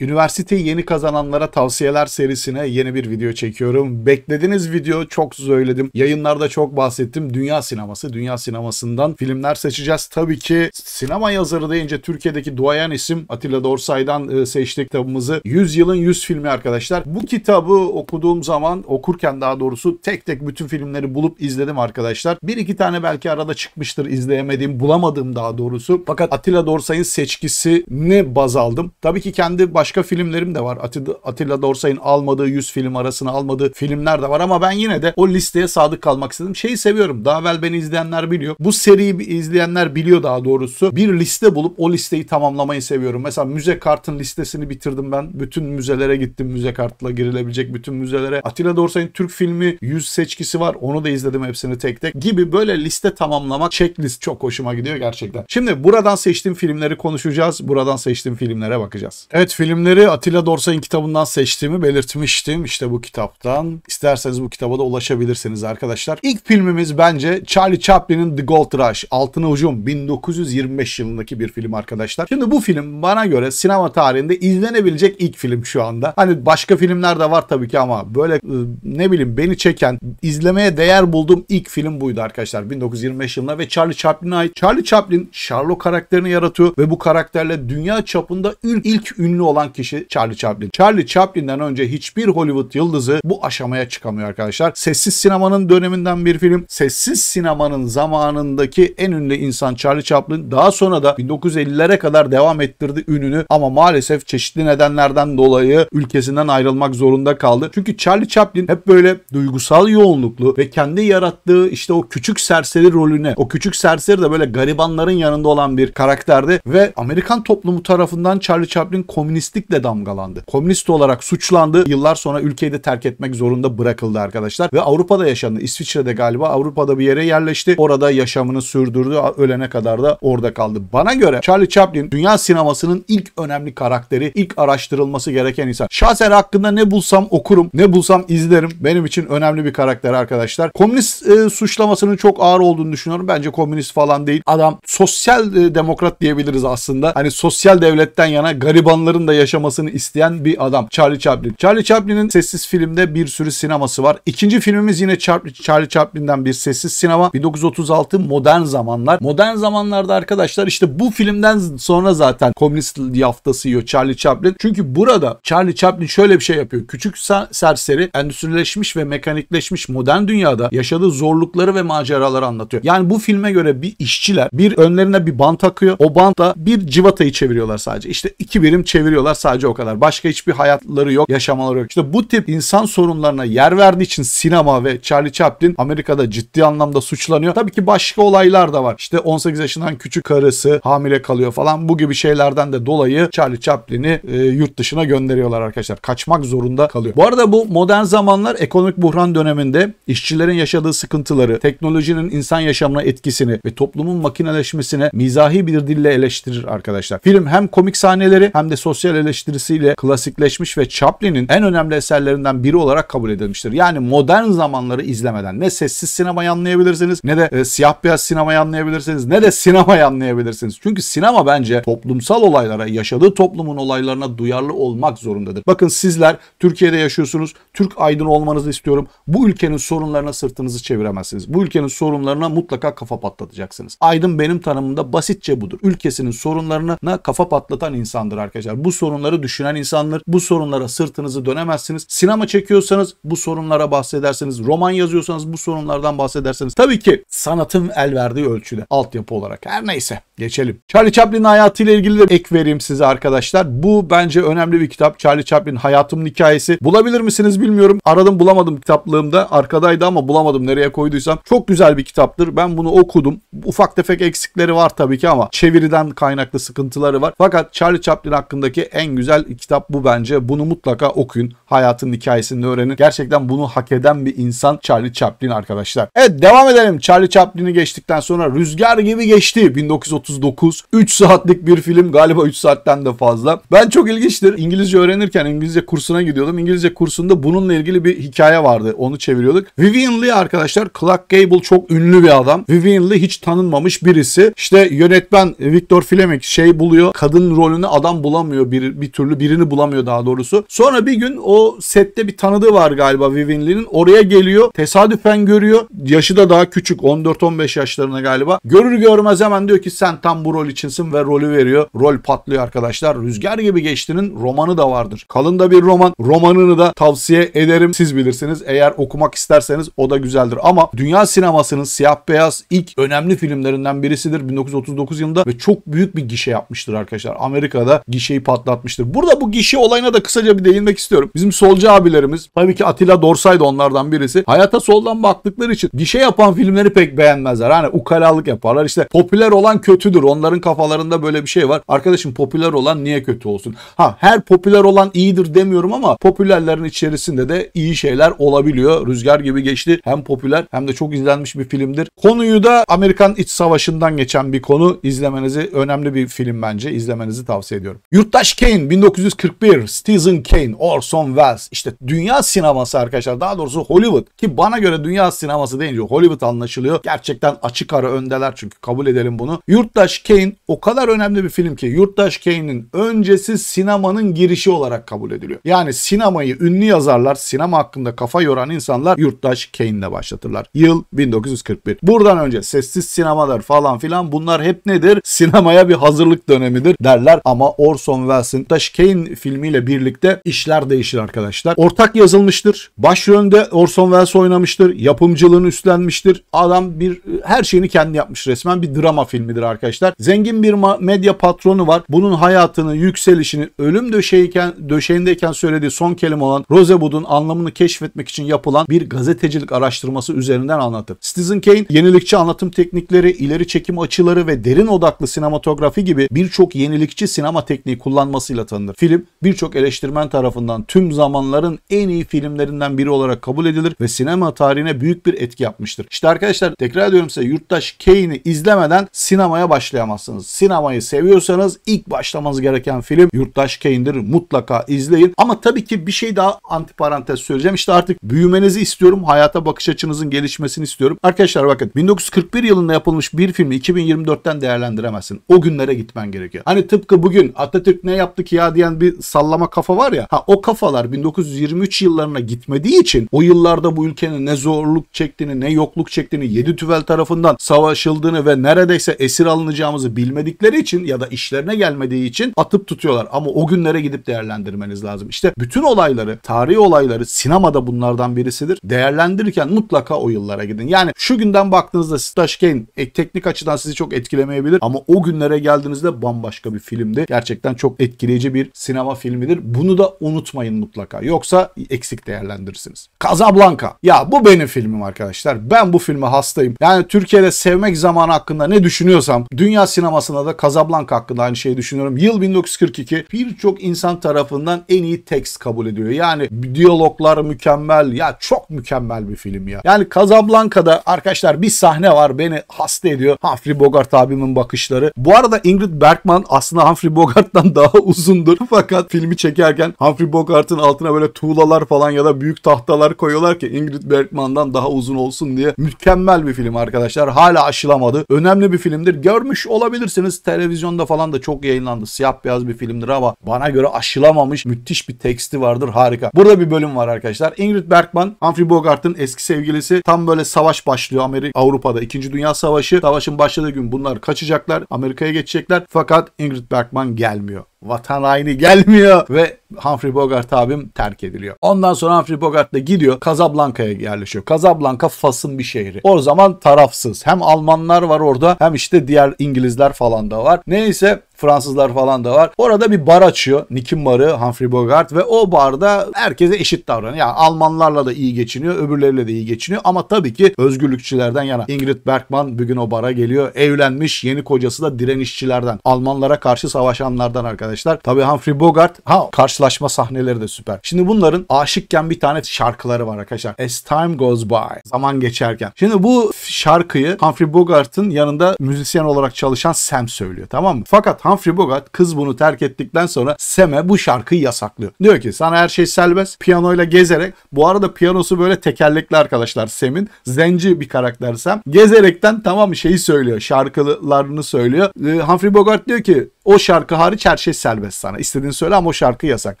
Üniversiteyi yeni kazananlara tavsiyeler serisine yeni bir video çekiyorum. Beklediğiniz video çok söyledim. Yayınlarda çok bahsettim. Dünya sineması, dünya sinemasından filmler seçeceğiz. Tabii ki sinema yazarı deyince Türkiye'deki duayan isim Atilla Dorsay'dan e, seçtik kitabımızı. 100 yılın 100 filmi arkadaşlar. Bu kitabı okuduğum zaman okurken daha doğrusu tek tek bütün filmleri bulup izledim arkadaşlar. Bir iki tane belki arada çıkmıştır izleyemediğim, bulamadığım daha doğrusu. Fakat Atilla Dorsay'ın seçkisini baz aldım. Tabii ki kendi baş başka filmlerim de var. Atilla Dorsay'ın almadığı 100 film arasına almadığı filmler de var ama ben yine de o listeye sadık kalmak istedim. Şeyi seviyorum. Daha evvel beni izleyenler biliyor. Bu seriyi izleyenler biliyor daha doğrusu. Bir liste bulup o listeyi tamamlamayı seviyorum. Mesela müze kartın listesini bitirdim ben. Bütün müzelere gittim. Müze kartla girilebilecek bütün müzelere. Atilla Dorsay'ın Türk filmi 100 seçkisi var. Onu da izledim hepsini tek tek. Gibi böyle liste tamamlamak checklist çok hoşuma gidiyor gerçekten. Şimdi buradan seçtiğim filmleri konuşacağız. Buradan seçtiğim filmlere bakacağız. Evet film filmleri Atilla Dorsay'ın kitabından seçtiğimi belirtmiştim. İşte bu kitaptan. İsterseniz bu kitaba da ulaşabilirsiniz arkadaşlar. İlk filmimiz bence Charlie Chaplin'in The Gold Rush. Altına Ucum 1925 yılındaki bir film arkadaşlar. Şimdi bu film bana göre sinema tarihinde izlenebilecek ilk film şu anda. Hani başka filmler de var tabii ki ama böyle ıı, ne bileyim beni çeken, izlemeye değer bulduğum ilk film buydu arkadaşlar. 1925 yılında ve Charlie Chaplin'e ait. Charlie Chaplin Sherlock karakterini yaratıyor ve bu karakterle dünya çapında ilk, ilk ünlü olan olan kişi Charlie Chaplin. Charlie Chaplin'den önce hiçbir Hollywood yıldızı bu aşamaya çıkamıyor arkadaşlar. Sessiz sinemanın döneminden bir film. Sessiz sinemanın zamanındaki en ünlü insan Charlie Chaplin. Daha sonra da 1950'lere kadar devam ettirdi ününü ama maalesef çeşitli nedenlerden dolayı ülkesinden ayrılmak zorunda kaldı. Çünkü Charlie Chaplin hep böyle duygusal yoğunluklu ve kendi yarattığı işte o küçük serseri rolüne, o küçük serseri de böyle garibanların yanında olan bir karakterdi ve Amerikan toplumu tarafından Charlie Chaplin komünist pislikle damgalandı. Komünist olarak suçlandı. Yıllar sonra ülkeyi de terk etmek zorunda bırakıldı arkadaşlar. Ve Avrupa'da yaşandı. İsviçre'de galiba Avrupa'da bir yere yerleşti. Orada yaşamını sürdürdü. Ölene kadar da orada kaldı. Bana göre Charlie Chaplin dünya sinemasının ilk önemli karakteri, ilk araştırılması gereken insan. Şahsen hakkında ne bulsam okurum, ne bulsam izlerim. Benim için önemli bir karakter arkadaşlar. Komünist e, suçlamasının çok ağır olduğunu düşünüyorum. Bence komünist falan değil. Adam sosyal e, demokrat diyebiliriz aslında. Hani sosyal devletten yana garibanların da yaşadığı yaşamasını isteyen bir adam Charlie Chaplin. Charlie Chaplin'in sessiz filmde bir sürü sineması var. İkinci filmimiz yine Charlie Chaplin'den bir sessiz sinema. 1936 Modern Zamanlar. Modern Zamanlar'da arkadaşlar işte bu filmden sonra zaten komünist yaftası yiyor Charlie Chaplin. Çünkü burada Charlie Chaplin şöyle bir şey yapıyor. Küçük serseri endüstrileşmiş ve mekanikleşmiş modern dünyada yaşadığı zorlukları ve maceraları anlatıyor. Yani bu filme göre bir işçiler bir önlerine bir bant takıyor. O bantla bir civatayı çeviriyorlar sadece. İşte iki birim çeviriyorlar yaşıyorlar sadece o kadar. Başka hiçbir hayatları yok, yaşamaları yok. İşte bu tip insan sorunlarına yer verdiği için sinema ve Charlie Chaplin Amerika'da ciddi anlamda suçlanıyor. Tabii ki başka olaylar da var. İşte 18 yaşından küçük karısı hamile kalıyor falan. Bu gibi şeylerden de dolayı Charlie Chaplin'i e, yurt dışına gönderiyorlar arkadaşlar. Kaçmak zorunda kalıyor. Bu arada bu modern zamanlar ekonomik buhran döneminde işçilerin yaşadığı sıkıntıları, teknolojinin insan yaşamına etkisini ve toplumun makineleşmesine mizahi bir dille eleştirir arkadaşlar. Film hem komik sahneleri hem de sosyal eleştirisiyle klasikleşmiş ve Chaplin'in en önemli eserlerinden biri olarak kabul edilmiştir. Yani modern zamanları izlemeden ne sessiz sinemayı anlayabilirsiniz ne de e, siyah beyaz sinemayı anlayabilirsiniz ne de sinemayı anlayabilirsiniz. Çünkü sinema bence toplumsal olaylara, yaşadığı toplumun olaylarına duyarlı olmak zorundadır. Bakın sizler Türkiye'de yaşıyorsunuz. Türk aydın olmanızı istiyorum. Bu ülkenin sorunlarına sırtınızı çeviremezsiniz. Bu ülkenin sorunlarına mutlaka kafa patlatacaksınız. Aydın benim tanımımda basitçe budur. Ülkesinin sorunlarına kafa patlatan insandır arkadaşlar. Bu sorun sorunları düşünen insanlar. Bu sorunlara sırtınızı dönemezsiniz. Sinema çekiyorsanız bu sorunlara bahsedersiniz. Roman yazıyorsanız bu sorunlardan bahsedersiniz. Tabii ki sanatın el verdiği ölçüde altyapı olarak. Her neyse geçelim. Charlie Chaplin'in hayatıyla ilgili de ek vereyim size arkadaşlar. Bu bence önemli bir kitap. Charlie Chaplin hayatımın hikayesi. Bulabilir misiniz bilmiyorum. Aradım bulamadım kitaplığımda. Arkadaydı ama bulamadım nereye koyduysam. Çok güzel bir kitaptır. Ben bunu okudum. Ufak tefek eksikleri var tabii ki ama çeviriden kaynaklı sıkıntıları var. Fakat Charlie Chaplin hakkındaki en güzel kitap bu bence. Bunu mutlaka okuyun. Hayatın hikayesini öğrenin. Gerçekten bunu hak eden bir insan Charlie Chaplin arkadaşlar. Evet devam edelim. Charlie Chaplin'i geçtikten sonra Rüzgar gibi geçti. 1930 39. 3 saatlik bir film galiba 3 saatten de fazla. Ben çok ilginçtir. İngilizce öğrenirken İngilizce kursuna gidiyordum. İngilizce kursunda bununla ilgili bir hikaye vardı. Onu çeviriyorduk. Vivian Lee arkadaşlar Clark Gable çok ünlü bir adam. Vivian Lee hiç tanınmamış birisi. İşte yönetmen Victor Flemek şey buluyor. Kadın rolünü adam bulamıyor bir, bir türlü. Birini bulamıyor daha doğrusu. Sonra bir gün o sette bir tanıdığı var galiba Vivian Lee'nin. Oraya geliyor. Tesadüfen görüyor. Yaşı da daha küçük. 14-15 yaşlarına galiba. Görür görmez hemen diyor ki sen sen tam bu rol içinsin ve rolü veriyor. Rol patlıyor arkadaşlar. Rüzgar gibi geçti'nin romanı da vardır. Kalın da bir roman. Romanını da tavsiye ederim. Siz bilirsiniz. Eğer okumak isterseniz o da güzeldir. Ama dünya sinemasının siyah beyaz ilk önemli filmlerinden birisidir. 1939 yılında ve çok büyük bir gişe yapmıştır arkadaşlar. Amerika'da gişeyi patlatmıştır. Burada bu gişe olayına da kısaca bir değinmek istiyorum. Bizim solcu abilerimiz tabii ki Atilla Dorsay da onlardan birisi. Hayata soldan baktıkları için gişe yapan filmleri pek beğenmezler. Hani ukalalık yaparlar. İşte popüler olan kötü kötüdür. Onların kafalarında böyle bir şey var. Arkadaşım popüler olan niye kötü olsun? Ha her popüler olan iyidir demiyorum ama popülerlerin içerisinde de iyi şeyler olabiliyor. Rüzgar gibi geçti. Hem popüler hem de çok izlenmiş bir filmdir. Konuyu da Amerikan İç Savaşı'ndan geçen bir konu. izlemenizi önemli bir film bence. izlemenizi tavsiye ediyorum. Yurttaş Kane 1941 Stephen Kane Orson Welles İşte dünya sineması arkadaşlar daha doğrusu Hollywood ki bana göre dünya sineması deyince Hollywood anlaşılıyor. Gerçekten açık ara öndeler çünkü kabul edelim bunu. Yurt Yurttaş Kane o kadar önemli bir film ki Yurttaş Kane'in öncesi sinemanın girişi olarak kabul ediliyor. Yani sinemayı ünlü yazarlar, sinema hakkında kafa yoran insanlar Yurttaş Kane'le başlatırlar. Yıl 1941. Buradan önce sessiz sinemalar falan filan bunlar hep nedir? Sinemaya bir hazırlık dönemidir derler ama Orson Welles'in Yurttaş Kane filmiyle birlikte işler değişir arkadaşlar. Ortak yazılmıştır. Başrolünde Orson Welles oynamıştır. Yapımcılığını üstlenmiştir. Adam bir her şeyini kendi yapmış resmen bir drama filmidir arkadaşlar arkadaşlar. Zengin bir medya patronu var. Bunun hayatını, yükselişini ölüm döşeğiken, döşeğindeyken söylediği son kelime olan Rosebud'un anlamını keşfetmek için yapılan bir gazetecilik araştırması üzerinden anlatır. Stephen King yenilikçi anlatım teknikleri, ileri çekim açıları ve derin odaklı sinematografi gibi birçok yenilikçi sinema tekniği kullanmasıyla tanınır. Film birçok eleştirmen tarafından tüm zamanların en iyi filmlerinden biri olarak kabul edilir ve sinema tarihine büyük bir etki yapmıştır. İşte arkadaşlar tekrar ediyorum size Yurttaş Kane'i izlemeden sinemaya başlayamazsınız. Sinemayı seviyorsanız ilk başlamanız gereken film Yurttaş Kane'dir. Mutlaka izleyin. Ama tabii ki bir şey daha antiparantez söyleyeceğim. İşte artık büyümenizi istiyorum. Hayata bakış açınızın gelişmesini istiyorum. Arkadaşlar bakın 1941 yılında yapılmış bir filmi 2024'ten değerlendiremezsin. O günlere gitmen gerekiyor. Hani tıpkı bugün Atatürk ne yaptı ki ya diyen bir sallama kafa var ya. Ha o kafalar 1923 yıllarına gitmediği için o yıllarda bu ülkenin ne zorluk çektiğini ne yokluk çektiğini yedi tüvel tarafından savaşıldığını ve neredeyse esir alındığını alınacağımızı bilmedikleri için ya da işlerine gelmediği için atıp tutuyorlar. Ama o günlere gidip değerlendirmeniz lazım. İşte bütün olayları, tarihi olayları sinemada bunlardan birisidir. Değerlendirirken mutlaka o yıllara gidin. Yani şu günden baktığınızda Stash Kane e, teknik açıdan sizi çok etkilemeyebilir ama o günlere geldiğinizde bambaşka bir filmdi. Gerçekten çok etkileyici bir sinema filmidir. Bunu da unutmayın mutlaka. Yoksa eksik değerlendirirsiniz. Casablanca. Ya bu benim filmim arkadaşlar. Ben bu filme hastayım. Yani Türkiye'de sevmek zamanı hakkında ne düşünüyorsam Dünya sinemasına da Casablanca hakkında aynı şeyi düşünüyorum. Yıl 1942 birçok insan tarafından en iyi tekst kabul ediliyor. Yani diyaloglar mükemmel. Ya çok mükemmel bir film ya. Yani Casablanca'da arkadaşlar bir sahne var beni hasta ediyor. Humphrey Bogart abimin bakışları. Bu arada Ingrid Bergman aslında Humphrey Bogart'tan daha uzundur. Fakat filmi çekerken Humphrey Bogart'ın altına böyle tuğlalar falan ya da büyük tahtalar koyuyorlar ki Ingrid Bergman'dan daha uzun olsun diye. Mükemmel bir film arkadaşlar. Hala aşılamadı. Önemli bir filmdir. Gör Görmüş olabilirsiniz televizyonda falan da çok yayınlandı. Siyah beyaz bir filmdir ama bana göre aşılamamış müthiş bir teksti vardır harika. Burada bir bölüm var arkadaşlar. Ingrid Bergman, Humphrey Bogart'ın eski sevgilisi tam böyle savaş başlıyor Amerika Avrupa'da. İkinci Dünya Savaşı. Savaşın başladığı gün bunlar kaçacaklar. Amerika'ya geçecekler. Fakat Ingrid Bergman gelmiyor vatan haini gelmiyor ve Humphrey Bogart abim terk ediliyor. Ondan sonra Humphrey Bogart da gidiyor Casablanca'ya yerleşiyor. Casablanca Fas'ın bir şehri. O zaman tarafsız. Hem Almanlar var orada hem işte diğer İngilizler falan da var. Neyse Fransızlar falan da var. Orada bir bar açıyor. Nick'in barı Humphrey Bogart ve o barda herkese eşit davranıyor. Yani Almanlarla da iyi geçiniyor. Öbürleriyle de iyi geçiniyor. Ama tabii ki özgürlükçülerden yana. Ingrid Bergman bugün o bara geliyor. Evlenmiş. Yeni kocası da direnişçilerden. Almanlara karşı savaşanlardan arkadaşlar. Tabii Humphrey Bogart ha karşılaşma sahneleri de süper. Şimdi bunların aşıkken bir tane şarkıları var arkadaşlar. As Time Goes By. Zaman geçerken. Şimdi bu şarkıyı Humphrey Bogart'ın yanında müzisyen olarak çalışan Sam söylüyor tamam mı? Fakat Humphrey Humphrey Bogart kız bunu terk ettikten sonra Sem'e bu şarkıyı yasaklıyor. Diyor ki sana her şey serbest. Piyanoyla gezerek. Bu arada piyanosu böyle tekerlekli arkadaşlar Sem'in. Zenci bir karakter Sam. Gezerekten tamam şeyi söylüyor. Şarkılarını söylüyor. Ee, Humphrey Bogart diyor ki o şarkı hariç her şey serbest sana. İstediğini söyle ama o şarkı yasak.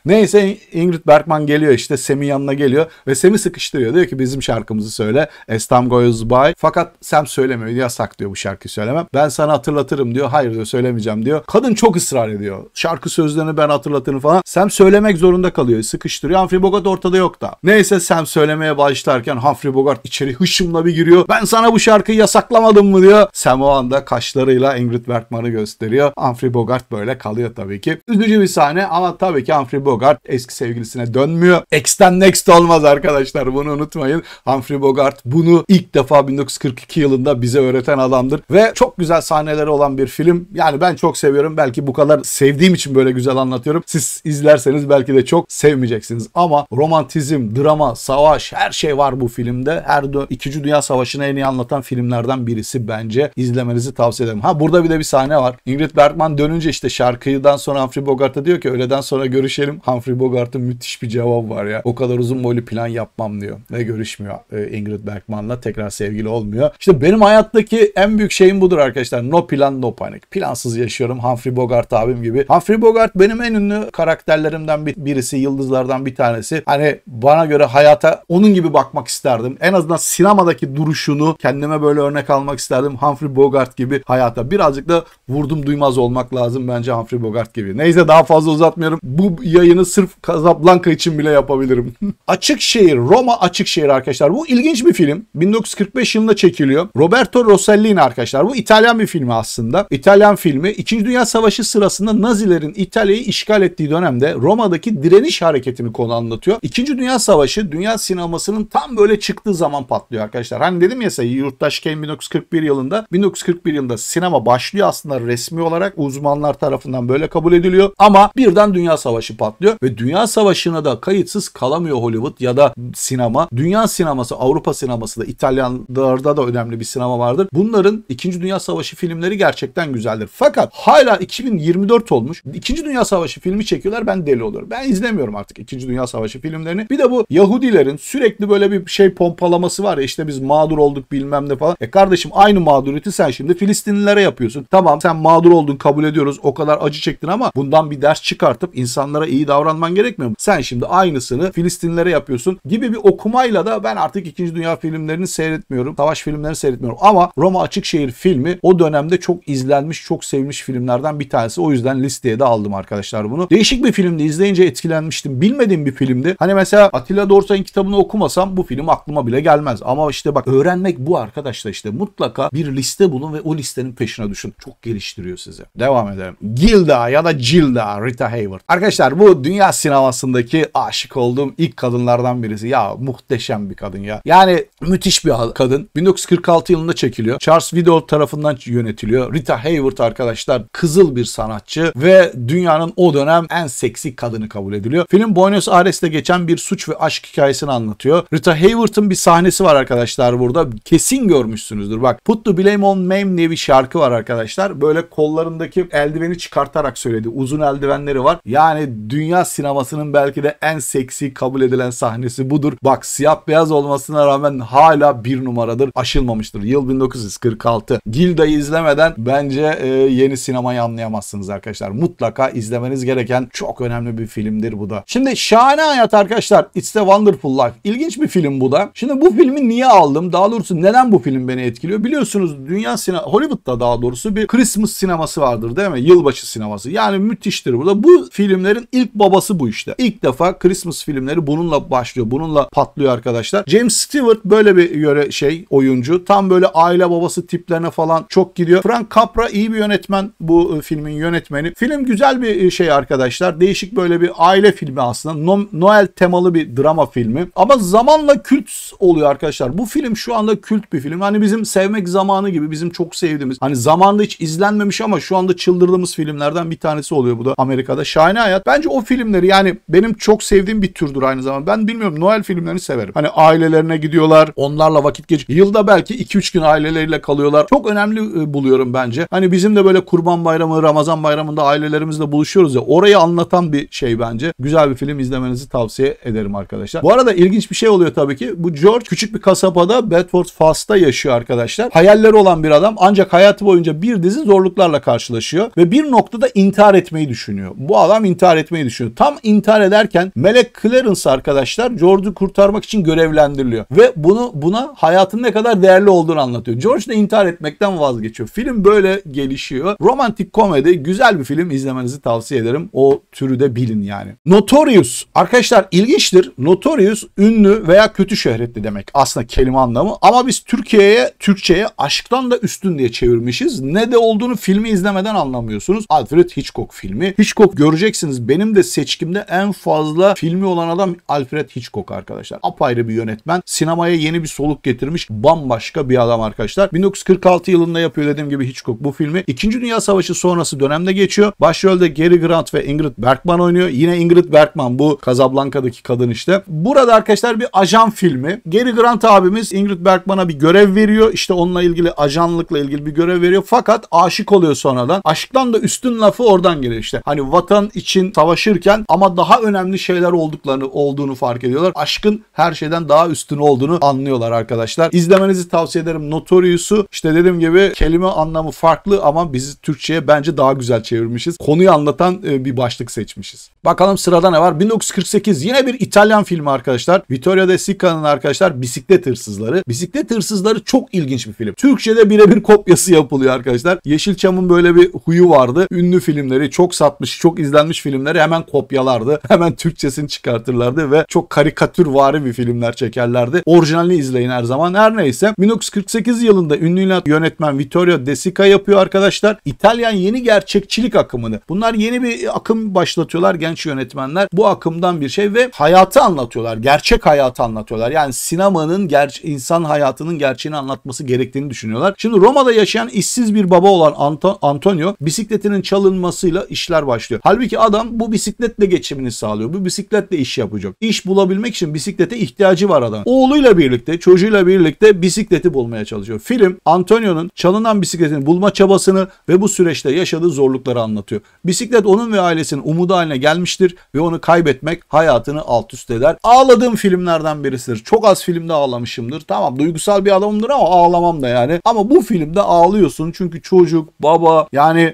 Neyse Ingrid Bergman geliyor işte Sem'in yanına geliyor ve Sem'i sıkıştırıyor. Diyor ki bizim şarkımızı söyle. Estam Goes By. Fakat Sem söylemiyor. Yasak diyor bu şarkıyı söylemem. Ben sana hatırlatırım diyor. Hayır diyor söylemeyeceğim diyor. Kadın çok ısrar ediyor. Şarkı sözlerini ben hatırlatırım falan. Sem söylemek zorunda kalıyor. Sıkıştırıyor. Humphrey Bogart ortada yok da. Neyse Sem söylemeye başlarken Humphrey Bogart içeri hışımla bir giriyor. Ben sana bu şarkıyı yasaklamadım mı diyor. Sem o anda kaşlarıyla Ingrid Bergman'ı gösteriyor. Humphrey Bogart Bogart böyle kalıyor tabii ki. Üzücü bir sahne ama tabii ki Humphrey Bogart eski sevgilisine dönmüyor. X'ten next olmaz arkadaşlar bunu unutmayın. Humphrey Bogart bunu ilk defa 1942 yılında bize öğreten adamdır ve çok güzel sahneleri olan bir film. Yani ben çok seviyorum. Belki bu kadar sevdiğim için böyle güzel anlatıyorum. Siz izlerseniz belki de çok sevmeyeceksiniz ama romantizm, drama, savaş her şey var bu filmde. Her İkinci Dünya Savaşı'nı en iyi anlatan filmlerden birisi bence. izlemenizi tavsiye ederim. Ha burada bir de bir sahne var. Ingrid Bergman dönünce önce işte şarkıdan sonra Humphrey Bogart'a diyor ki öğleden sonra görüşelim. Humphrey Bogart'ın müthiş bir cevabı var ya. O kadar uzun boylu plan yapmam diyor. Ve görüşmüyor e, Ingrid Bergman'la. Tekrar sevgili olmuyor. İşte benim hayattaki en büyük şeyim budur arkadaşlar. No plan no panic. Plansız yaşıyorum. Humphrey Bogart abim gibi. Humphrey Bogart benim en ünlü karakterlerimden birisi. Yıldızlardan bir tanesi. Hani bana göre hayata onun gibi bakmak isterdim. En azından sinemadaki duruşunu kendime böyle örnek almak isterdim. Humphrey Bogart gibi hayata birazcık da vurdum duymaz olmak lazım lazım bence Humphrey Bogart gibi. Neyse daha fazla uzatmıyorum. Bu yayını sırf Casablanca için bile yapabilirim. açık şehir, Roma açık şehir arkadaşlar. Bu ilginç bir film. 1945 yılında çekiliyor. Roberto Rossellini arkadaşlar. Bu İtalyan bir filmi aslında. İtalyan filmi. İkinci Dünya Savaşı sırasında Nazilerin İtalya'yı işgal ettiği dönemde Roma'daki direniş hareketini konu anlatıyor. İkinci Dünya Savaşı dünya sinemasının tam böyle çıktığı zaman patlıyor arkadaşlar. Hani dedim ya size Yurttaş Kane 1941 yılında. 1941 yılında sinema başlıyor aslında resmi olarak uzmanlık insanlar tarafından böyle kabul ediliyor. Ama birden Dünya Savaşı patlıyor ve Dünya Savaşı'na da kayıtsız kalamıyor Hollywood ya da sinema. Dünya sineması, Avrupa sineması da İtalyanlarda da önemli bir sinema vardır. Bunların 2. Dünya Savaşı filmleri gerçekten güzeldir. Fakat hala 2024 olmuş. 2. Dünya Savaşı filmi çekiyorlar ben deli olurum Ben izlemiyorum artık 2. Dünya Savaşı filmlerini. Bir de bu Yahudilerin sürekli böyle bir şey pompalaması var ya işte biz mağdur olduk bilmem ne falan. E kardeşim aynı mağduriyeti sen şimdi Filistinlilere yapıyorsun. Tamam sen mağdur oldun kabul ediyoruz söz o kadar acı çektin ama bundan bir ders çıkartıp insanlara iyi davranman gerekmiyor mu? Sen şimdi aynısını Filistinlere yapıyorsun gibi bir okumayla da ben artık 2. Dünya filmlerini seyretmiyorum. Savaş filmlerini seyretmiyorum. Ama Roma Açık Şehir filmi o dönemde çok izlenmiş, çok sevmiş filmlerden bir tanesi. O yüzden listeye de aldım arkadaşlar bunu. Değişik bir filmdi. izleyince etkilenmiştim. Bilmediğim bir filmdi. Hani mesela Atilla Dorsay'ın kitabını okumasam bu film aklıma bile gelmez. Ama işte bak öğrenmek bu arkadaşlar işte. Mutlaka bir liste bulun ve o listenin peşine düşün. Çok geliştiriyor sizi. Devam edelim ünlü. Gilda ya da Gilda Rita Hayworth. Arkadaşlar bu dünya sinemasındaki aşık olduğum ilk kadınlardan birisi. Ya muhteşem bir kadın ya. Yani müthiş bir kadın. 1946 yılında çekiliyor. Charles Widor tarafından yönetiliyor. Rita Hayworth arkadaşlar kızıl bir sanatçı ve dünyanın o dönem en seksi kadını kabul ediliyor. Film Buenos Aires'te geçen bir suç ve aşk hikayesini anlatıyor. Rita Hayworth'ın bir sahnesi var arkadaşlar burada. Kesin görmüşsünüzdür. Bak Put the Blame on Mame diye bir şarkı var arkadaşlar. Böyle kollarındaki el eldiveni çıkartarak söyledi. Uzun eldivenleri var. Yani dünya sinemasının belki de en seksi kabul edilen sahnesi budur. Bak siyah beyaz olmasına rağmen hala bir numaradır. Aşılmamıştır. Yıl 1946. Gilda'yı izlemeden bence e, yeni sinemayı anlayamazsınız arkadaşlar. Mutlaka izlemeniz gereken çok önemli bir filmdir bu da. Şimdi Şahane Hayat arkadaşlar. It's a Wonderful Life. İlginç bir film bu da. Şimdi bu filmi niye aldım? Daha doğrusu neden bu film beni etkiliyor? Biliyorsunuz dünya sinema Hollywood'da daha doğrusu bir Christmas sineması vardır değil mi? mi? Yılbaşı sineması. Yani müthiştir burada. Bu filmlerin ilk babası bu işte. İlk defa Christmas filmleri bununla başlıyor. Bununla patlıyor arkadaşlar. James Stewart böyle bir yöre şey oyuncu. Tam böyle aile babası tiplerine falan çok gidiyor. Frank Capra iyi bir yönetmen bu e, filmin yönetmeni. Film güzel bir e, şey arkadaşlar. Değişik böyle bir aile filmi aslında. No Noel temalı bir drama filmi. Ama zamanla kült oluyor arkadaşlar. Bu film şu anda kült bir film. Hani bizim sevmek zamanı gibi bizim çok sevdiğimiz. Hani zamanda hiç izlenmemiş ama şu anda çıldırmış bayıldırdığımız filmlerden bir tanesi oluyor bu da Amerika'da. Şahane Hayat. Bence o filmleri yani benim çok sevdiğim bir türdür aynı zamanda. Ben bilmiyorum Noel filmlerini severim. Hani ailelerine gidiyorlar. Onlarla vakit geç. Yılda belki 2-3 gün aileleriyle kalıyorlar. Çok önemli e, buluyorum bence. Hani bizim de böyle Kurban Bayramı, Ramazan Bayramı'nda ailelerimizle buluşuyoruz ya. Orayı anlatan bir şey bence. Güzel bir film izlemenizi tavsiye ederim arkadaşlar. Bu arada ilginç bir şey oluyor tabii ki. Bu George küçük bir kasabada Bedford Fast'ta yaşıyor arkadaşlar. Hayalleri olan bir adam ancak hayatı boyunca bir dizi zorluklarla karşılaşıyor ve bir noktada intihar etmeyi düşünüyor. Bu adam intihar etmeyi düşünüyor. Tam intihar ederken Melek Clarence arkadaşlar George'u kurtarmak için görevlendiriliyor ve bunu buna hayatın ne kadar değerli olduğunu anlatıyor. George da intihar etmekten vazgeçiyor. Film böyle gelişiyor. Romantik komedi güzel bir film izlemenizi tavsiye ederim. O türü de bilin yani. Notorious arkadaşlar ilginçtir. Notorious ünlü veya kötü şöhretli demek aslında kelime anlamı ama biz Türkiye'ye Türkçe'ye aşktan da üstün diye çevirmişiz. Ne de olduğunu filmi izlemeden anlamıyoruz bulamıyorsunuz. Alfred Hitchcock filmi. Hitchcock göreceksiniz benim de seçkimde en fazla filmi olan adam Alfred Hitchcock arkadaşlar. Apayrı bir yönetmen. Sinemaya yeni bir soluk getirmiş bambaşka bir adam arkadaşlar. 1946 yılında yapıyor dediğim gibi Hitchcock bu filmi. İkinci Dünya Savaşı sonrası dönemde geçiyor. Başrolde Gary Grant ve Ingrid Bergman oynuyor. Yine Ingrid Bergman bu Casablanca'daki kadın işte. Burada arkadaşlar bir ajan filmi. Gary Grant abimiz Ingrid Bergman'a bir görev veriyor. İşte onunla ilgili ajanlıkla ilgili bir görev veriyor. Fakat aşık oluyor sonradan. Aşk Atatürk'ten da üstün lafı oradan geliyor işte. Hani vatan için savaşırken ama daha önemli şeyler olduklarını olduğunu fark ediyorlar. Aşkın her şeyden daha üstün olduğunu anlıyorlar arkadaşlar. İzlemenizi tavsiye ederim. Notorious'u işte dediğim gibi kelime anlamı farklı ama biz Türkçe'ye bence daha güzel çevirmişiz. Konuyu anlatan e, bir başlık seçmişiz. Bakalım sırada ne var? 1948 yine bir İtalyan filmi arkadaşlar. Vittorio De Sica'nın arkadaşlar Bisiklet Hırsızları. Bisiklet Hırsızları çok ilginç bir film. Türkçe'de birebir kopyası yapılıyor arkadaşlar. Yeşilçam'ın böyle bir huyu huyu vardı. Ünlü filmleri çok satmış, çok izlenmiş filmleri hemen kopyalardı. Hemen Türkçesini çıkartırlardı ve çok karikatürvari bir filmler çekerlerdi. Orijinalini izleyin her zaman. Her neyse 1948 yılında ünlü yönetmen Vittorio De Sica yapıyor arkadaşlar. İtalyan yeni gerçekçilik akımını. Bunlar yeni bir akım başlatıyorlar genç yönetmenler. Bu akımdan bir şey ve hayatı anlatıyorlar. Gerçek hayatı anlatıyorlar. Yani sinemanın ger insan hayatının gerçeğini anlatması gerektiğini düşünüyorlar. Şimdi Roma'da yaşayan işsiz bir baba olan Anto Antonio bir bisikletinin çalınmasıyla işler başlıyor. Halbuki adam bu bisikletle geçimini sağlıyor. Bu bisikletle iş yapacak. İş bulabilmek için bisiklete ihtiyacı var adam. Oğluyla birlikte, çocuğuyla birlikte bisikleti bulmaya çalışıyor. Film Antonio'nun çalınan bisikletini bulma çabasını ve bu süreçte yaşadığı zorlukları anlatıyor. Bisiklet onun ve ailesinin umudu haline gelmiştir ve onu kaybetmek hayatını alt üst eder. Ağladığım filmlerden birisidir. Çok az filmde ağlamışımdır. Tamam duygusal bir adamımdır ama ağlamam da yani. Ama bu filmde ağlıyorsun çünkü çocuk, baba yani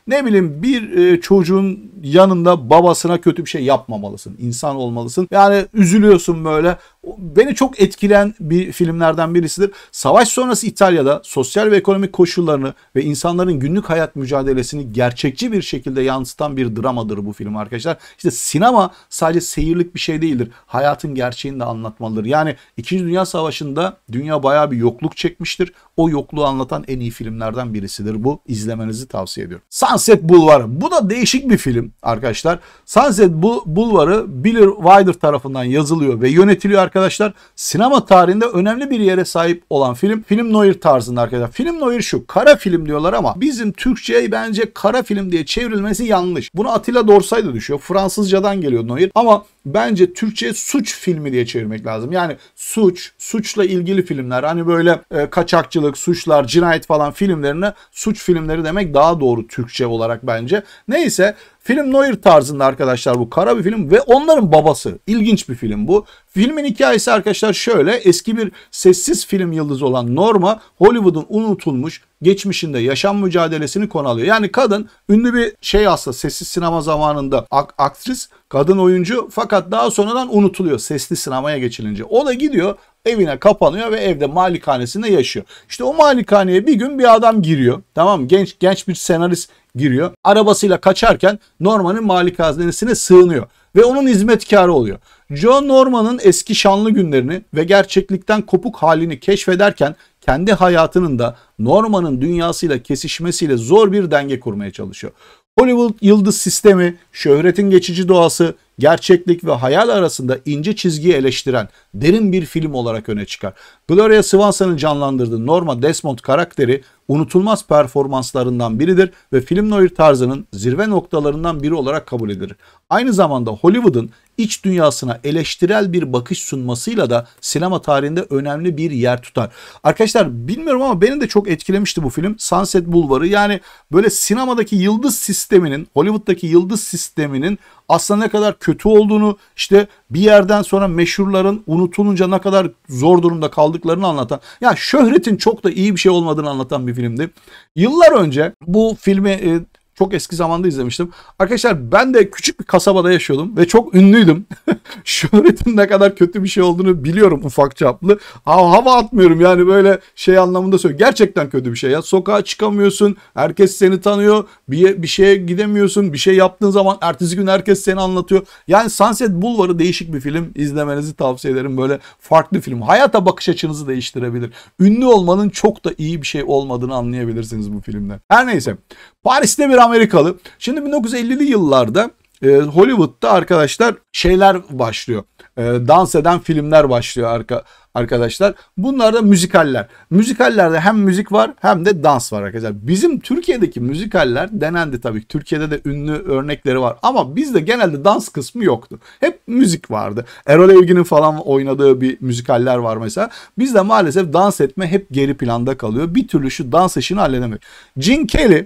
Ne bileyim bir e, çocuğun yanında babasına kötü bir şey yapmamalısın. İnsan olmalısın. Yani üzülüyorsun böyle. Beni çok etkilen bir filmlerden birisidir. Savaş sonrası İtalya'da sosyal ve ekonomik koşullarını ve insanların günlük hayat mücadelesini gerçekçi bir şekilde yansıtan bir dramadır bu film arkadaşlar. İşte sinema sadece seyirlik bir şey değildir. Hayatın gerçeğini de anlatmalıdır. Yani 2. Dünya Savaşı'nda dünya bayağı bir yokluk çekmiştir. O yokluğu anlatan en iyi filmlerden birisidir bu. İzlemenizi tavsiye ediyorum. Sans Sunset Bulvarı. Bu da değişik bir film arkadaşlar. Sunset Bulvarı Billy Wilder tarafından yazılıyor ve yönetiliyor arkadaşlar. Sinema tarihinde önemli bir yere sahip olan film. Film Noir tarzında arkadaşlar. Film Noir şu kara film diyorlar ama bizim Türkçe'ye bence kara film diye çevrilmesi yanlış. Bunu Atilla Dorsay da düşüyor. Fransızcadan geliyor Noir ama bence Türkçe suç filmi diye çevirmek lazım. Yani suç, suçla ilgili filmler hani böyle e, kaçakçılık, suçlar, cinayet falan filmlerine suç filmleri demek daha doğru Türkçe olarak bence. Neyse Film noir tarzında arkadaşlar bu kara bir film ve onların babası. İlginç bir film bu. Filmin hikayesi arkadaşlar şöyle. Eski bir sessiz film yıldızı olan Norma Hollywood'un unutulmuş geçmişinde yaşam mücadelesini konu alıyor. Yani kadın ünlü bir şey aslında sessiz sinema zamanında ak aktris kadın oyuncu fakat daha sonradan unutuluyor sesli sinemaya geçilince. O da gidiyor evine kapanıyor ve evde malikanesinde yaşıyor. İşte o malikaneye bir gün bir adam giriyor. Tamam Genç genç bir senarist giriyor. Arabasıyla kaçarken Norman'ın malikanesine sığınıyor ve onun hizmetkarı oluyor. John Norman'ın eski şanlı günlerini ve gerçeklikten kopuk halini keşfederken kendi hayatının da Norman'ın dünyasıyla kesişmesiyle zor bir denge kurmaya çalışıyor. Hollywood yıldız sistemi, şöhretin geçici doğası, gerçeklik ve hayal arasında ince çizgiyi eleştiren derin bir film olarak öne çıkar. Gloria Swanson'ın canlandırdığı Norma Desmond karakteri unutulmaz performanslarından biridir ve film noir tarzının zirve noktalarından biri olarak kabul edilir. Aynı zamanda Hollywood'un iç dünyasına eleştirel bir bakış sunmasıyla da sinema tarihinde önemli bir yer tutar. Arkadaşlar bilmiyorum ama beni de çok etkilemişti bu film Sunset Bulvarı. Yani böyle sinemadaki yıldız sisteminin, Hollywood'daki yıldız sisteminin aslında ne kadar kötü kötü olduğunu işte bir yerden sonra meşhurların unutulunca ne kadar zor durumda kaldıklarını anlatan ya şöhretin çok da iyi bir şey olmadığını anlatan bir filmdi. Yıllar önce bu filmi e, çok eski zamanda izlemiştim. Arkadaşlar ben de küçük bir kasabada yaşıyordum ve çok ünlüydüm. Şöhretin ne kadar kötü bir şey olduğunu biliyorum ufak çaplı. Ha, hava atmıyorum yani böyle şey anlamında söylüyorum. Gerçekten kötü bir şey ya. Sokağa çıkamıyorsun. Herkes seni tanıyor. Bir, bir şeye gidemiyorsun. Bir şey yaptığın zaman ertesi gün herkes seni anlatıyor. Yani Sunset Boulevard'ı değişik bir film. izlemenizi tavsiye ederim. Böyle farklı film. Hayata bakış açınızı değiştirebilir. Ünlü olmanın çok da iyi bir şey olmadığını anlayabilirsiniz bu filmde. Her neyse. Paris'te bir Amerikalı. Şimdi 1950'li yıllarda e, Hollywood'da arkadaşlar şeyler başlıyor. E, dans eden filmler başlıyor arka, arkadaşlar. Bunlar da müzikaller. Müzikallerde hem müzik var hem de dans var arkadaşlar. Bizim Türkiye'deki müzikaller denendi tabii ki. Türkiye'de de ünlü örnekleri var. Ama bizde genelde dans kısmı yoktu. Hep müzik vardı. Erol Evgin'in falan oynadığı bir müzikaller var mesela. Bizde maalesef dans etme hep geri planda kalıyor. Bir türlü şu dans işini halledemiyor. Gene Kelly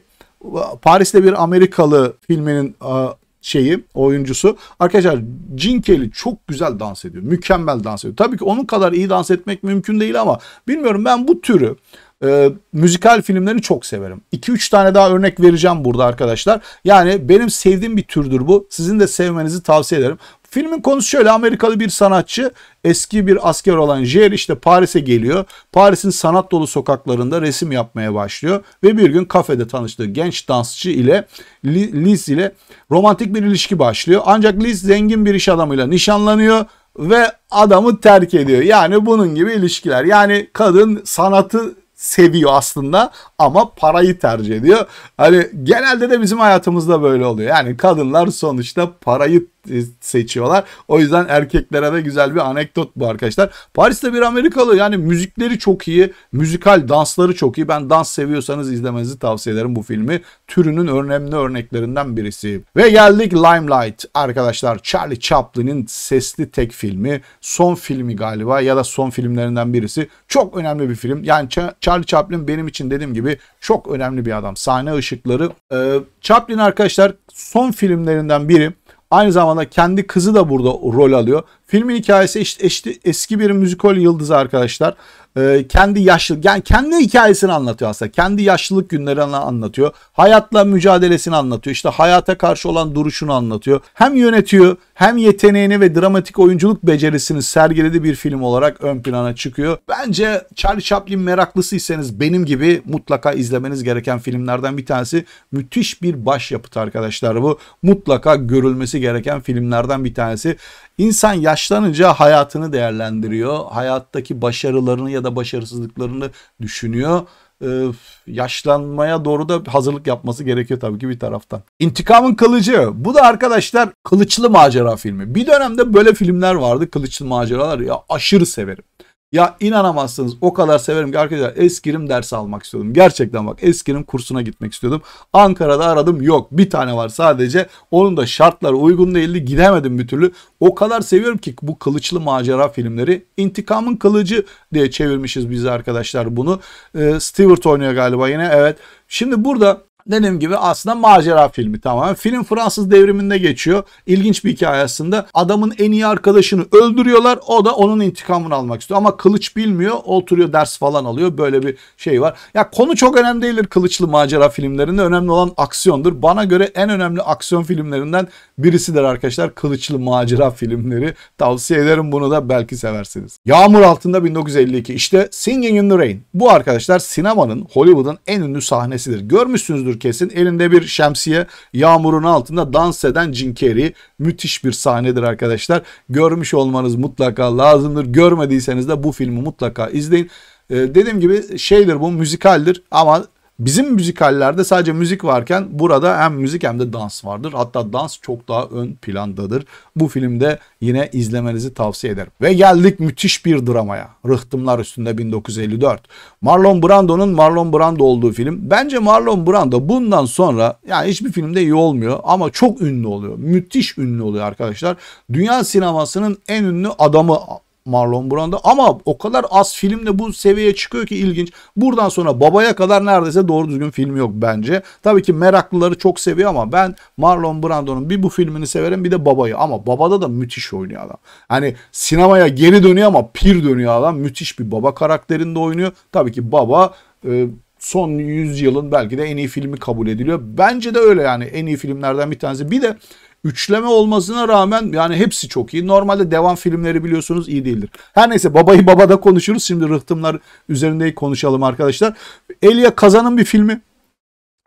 Paris'te bir Amerikalı filminin şeyi oyuncusu. Arkadaşlar Jim Kelly çok güzel dans ediyor. Mükemmel dans ediyor. Tabii ki onun kadar iyi dans etmek mümkün değil ama bilmiyorum ben bu türü e, müzikal filmlerini çok severim. 2-3 tane daha örnek vereceğim burada arkadaşlar. Yani benim sevdiğim bir türdür bu. Sizin de sevmenizi tavsiye ederim. Filmin konusu şöyle Amerikalı bir sanatçı eski bir asker olan Jerry işte Paris'e geliyor. Paris'in sanat dolu sokaklarında resim yapmaya başlıyor ve bir gün kafede tanıştığı genç dansçı ile Liz ile romantik bir ilişki başlıyor. Ancak Liz zengin bir iş adamıyla nişanlanıyor ve adamı terk ediyor. Yani bunun gibi ilişkiler. Yani kadın sanatı seviyor aslında ama parayı tercih ediyor. Hani genelde de bizim hayatımızda böyle oluyor. Yani kadınlar sonuçta parayı e, seçiyorlar. O yüzden erkeklere de güzel bir anekdot bu arkadaşlar. Paris'te bir Amerikalı yani müzikleri çok iyi, müzikal dansları çok iyi. Ben dans seviyorsanız izlemenizi tavsiye ederim bu filmi. Türünün önemli örneklerinden birisi. Ve geldik Limelight arkadaşlar. Charlie Chaplin'in sesli tek filmi. Son filmi galiba ya da son filmlerinden birisi. Çok önemli bir film. Yani Charlie Chaplin benim için dediğim gibi çok önemli bir adam. Sahne ışıkları. Ee, Chaplin arkadaşlar son filmlerinden biri Aynı zamanda kendi kızı da burada rol alıyor. Filmin hikayesi eşit, eşit, eski bir müzikal yıldızı arkadaşlar. Ee, kendi yaşlı yani kendi hikayesini anlatıyor aslında. Kendi yaşlılık günlerini anlatıyor. Hayatla mücadelesini anlatıyor. İşte hayata karşı olan duruşunu anlatıyor. Hem yönetiyor hem yeteneğini ve dramatik oyunculuk becerisini sergilediği bir film olarak ön plana çıkıyor. Bence Charlie Chaplin meraklısıysanız benim gibi mutlaka izlemeniz gereken filmlerden bir tanesi. Müthiş bir başyapıt arkadaşlar bu. Mutlaka görülmesi gereken filmlerden bir tanesi. İnsan yaşlanınca hayatını değerlendiriyor. Hayattaki başarılarını ya da başarısızlıklarını düşünüyor. Ee, yaşlanmaya doğru da hazırlık yapması gerekiyor tabii ki bir taraftan. İntikamın Kılıcı. Bu da arkadaşlar kılıçlı macera filmi. Bir dönemde böyle filmler vardı kılıçlı maceralar. Ya aşırı severim. Ya inanamazsınız o kadar severim ki arkadaşlar eskirim ders almak istiyordum. Gerçekten bak eskirim kursuna gitmek istiyordum. Ankara'da aradım yok bir tane var sadece. Onun da şartları uygun değildi gidemedim bir türlü. O kadar seviyorum ki bu kılıçlı macera filmleri. İntikamın Kılıcı diye çevirmişiz biz arkadaşlar bunu. Ee, Stewart oynuyor galiba yine evet. Şimdi burada dediğim gibi aslında macera filmi tamamen. Film Fransız devriminde geçiyor. İlginç bir hikaye aslında. Adamın en iyi arkadaşını öldürüyorlar. O da onun intikamını almak istiyor. Ama kılıç bilmiyor. Oturuyor ders falan alıyor. Böyle bir şey var. Ya konu çok önemli değildir kılıçlı macera filmlerinde. Önemli olan aksiyondur. Bana göre en önemli aksiyon filmlerinden birisidir arkadaşlar. Kılıçlı macera filmleri. Tavsiye ederim bunu da belki seversiniz. Yağmur altında 1952. İşte Singing in the Rain. Bu arkadaşlar sinemanın Hollywood'un en ünlü sahnesidir. Görmüşsünüzdür kesin. Elinde bir şemsiye yağmurun altında dans eden Jim Carrey. Müthiş bir sahnedir arkadaşlar. Görmüş olmanız mutlaka lazımdır. Görmediyseniz de bu filmi mutlaka izleyin. Ee, dediğim gibi şeydir bu müzikaldir ama Bizim müzikallerde sadece müzik varken burada hem müzik hem de dans vardır. Hatta dans çok daha ön plandadır. Bu filmde yine izlemenizi tavsiye ederim. Ve geldik müthiş bir dramaya. Rıhtımlar üstünde 1954. Marlon Brando'nun Marlon Brando olduğu film. Bence Marlon Brando bundan sonra yani hiçbir filmde iyi olmuyor ama çok ünlü oluyor. Müthiş ünlü oluyor arkadaşlar. Dünya sinemasının en ünlü adamı Marlon Brando ama o kadar az filmle bu seviyeye çıkıyor ki ilginç. Buradan sonra babaya kadar neredeyse doğru düzgün film yok bence. Tabii ki meraklıları çok seviyor ama ben Marlon Brando'nun bir bu filmini severim bir de babayı. Ama babada da müthiş oynuyor adam. Hani sinemaya geri dönüyor ama pir dönüyor adam. Müthiş bir baba karakterinde oynuyor. Tabii ki baba e, son 100 yılın belki de en iyi filmi kabul ediliyor. Bence de öyle yani en iyi filmlerden bir tanesi. Bir de Üçleme olmasına rağmen yani hepsi çok iyi. Normalde devam filmleri biliyorsunuz iyi değildir. Her neyse babayı babada konuşuruz. Şimdi rıhtımlar üzerinde konuşalım arkadaşlar. Elia Kazan'ın bir filmi.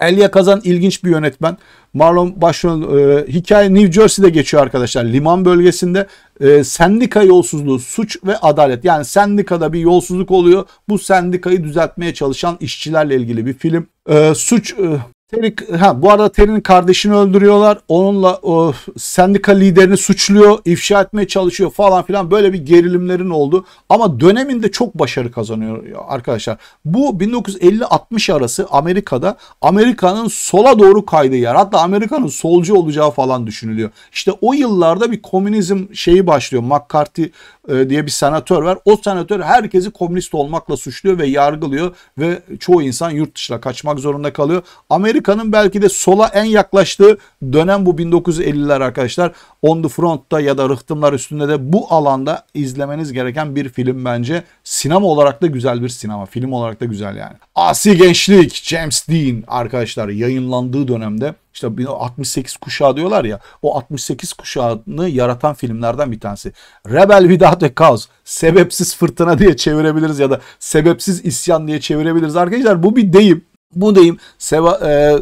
Elia Kazan ilginç bir yönetmen. Marlon başrol e, hikaye New Jersey'de geçiyor arkadaşlar. Liman bölgesinde e, sendika yolsuzluğu, suç ve adalet. Yani sendikada bir yolsuzluk oluyor. Bu sendikayı düzeltmeye çalışan işçilerle ilgili bir film. E, suç e, Terry, ha, bu arada Terry'nin kardeşini öldürüyorlar. Onunla o, sendika liderini suçluyor, ifşa etmeye çalışıyor falan filan. Böyle bir gerilimlerin oldu. Ama döneminde çok başarı kazanıyor arkadaşlar. Bu 1950-60 arası Amerika'da Amerika'nın sola doğru kaydığı yer. Hatta Amerika'nın solcu olacağı falan düşünülüyor. İşte o yıllarda bir komünizm şeyi başlıyor. McCarthy e, diye bir senatör var. O senatör herkesi komünist olmakla suçluyor ve yargılıyor ve çoğu insan yurt dışına kaçmak zorunda kalıyor. Amerika Amerika'nın belki de sola en yaklaştığı dönem bu 1950'ler arkadaşlar. On the Front'ta ya da Rıhtımlar Üstünde de bu alanda izlemeniz gereken bir film bence. Sinema olarak da güzel bir sinema. Film olarak da güzel yani. Asi Gençlik James Dean arkadaşlar yayınlandığı dönemde işte 68 kuşağı diyorlar ya o 68 kuşağını yaratan filmlerden bir tanesi. Rebel Without a Cause, Sebepsiz Fırtına diye çevirebiliriz ya da Sebepsiz isyan diye çevirebiliriz arkadaşlar. Bu bir deyim bu deyim seva, e,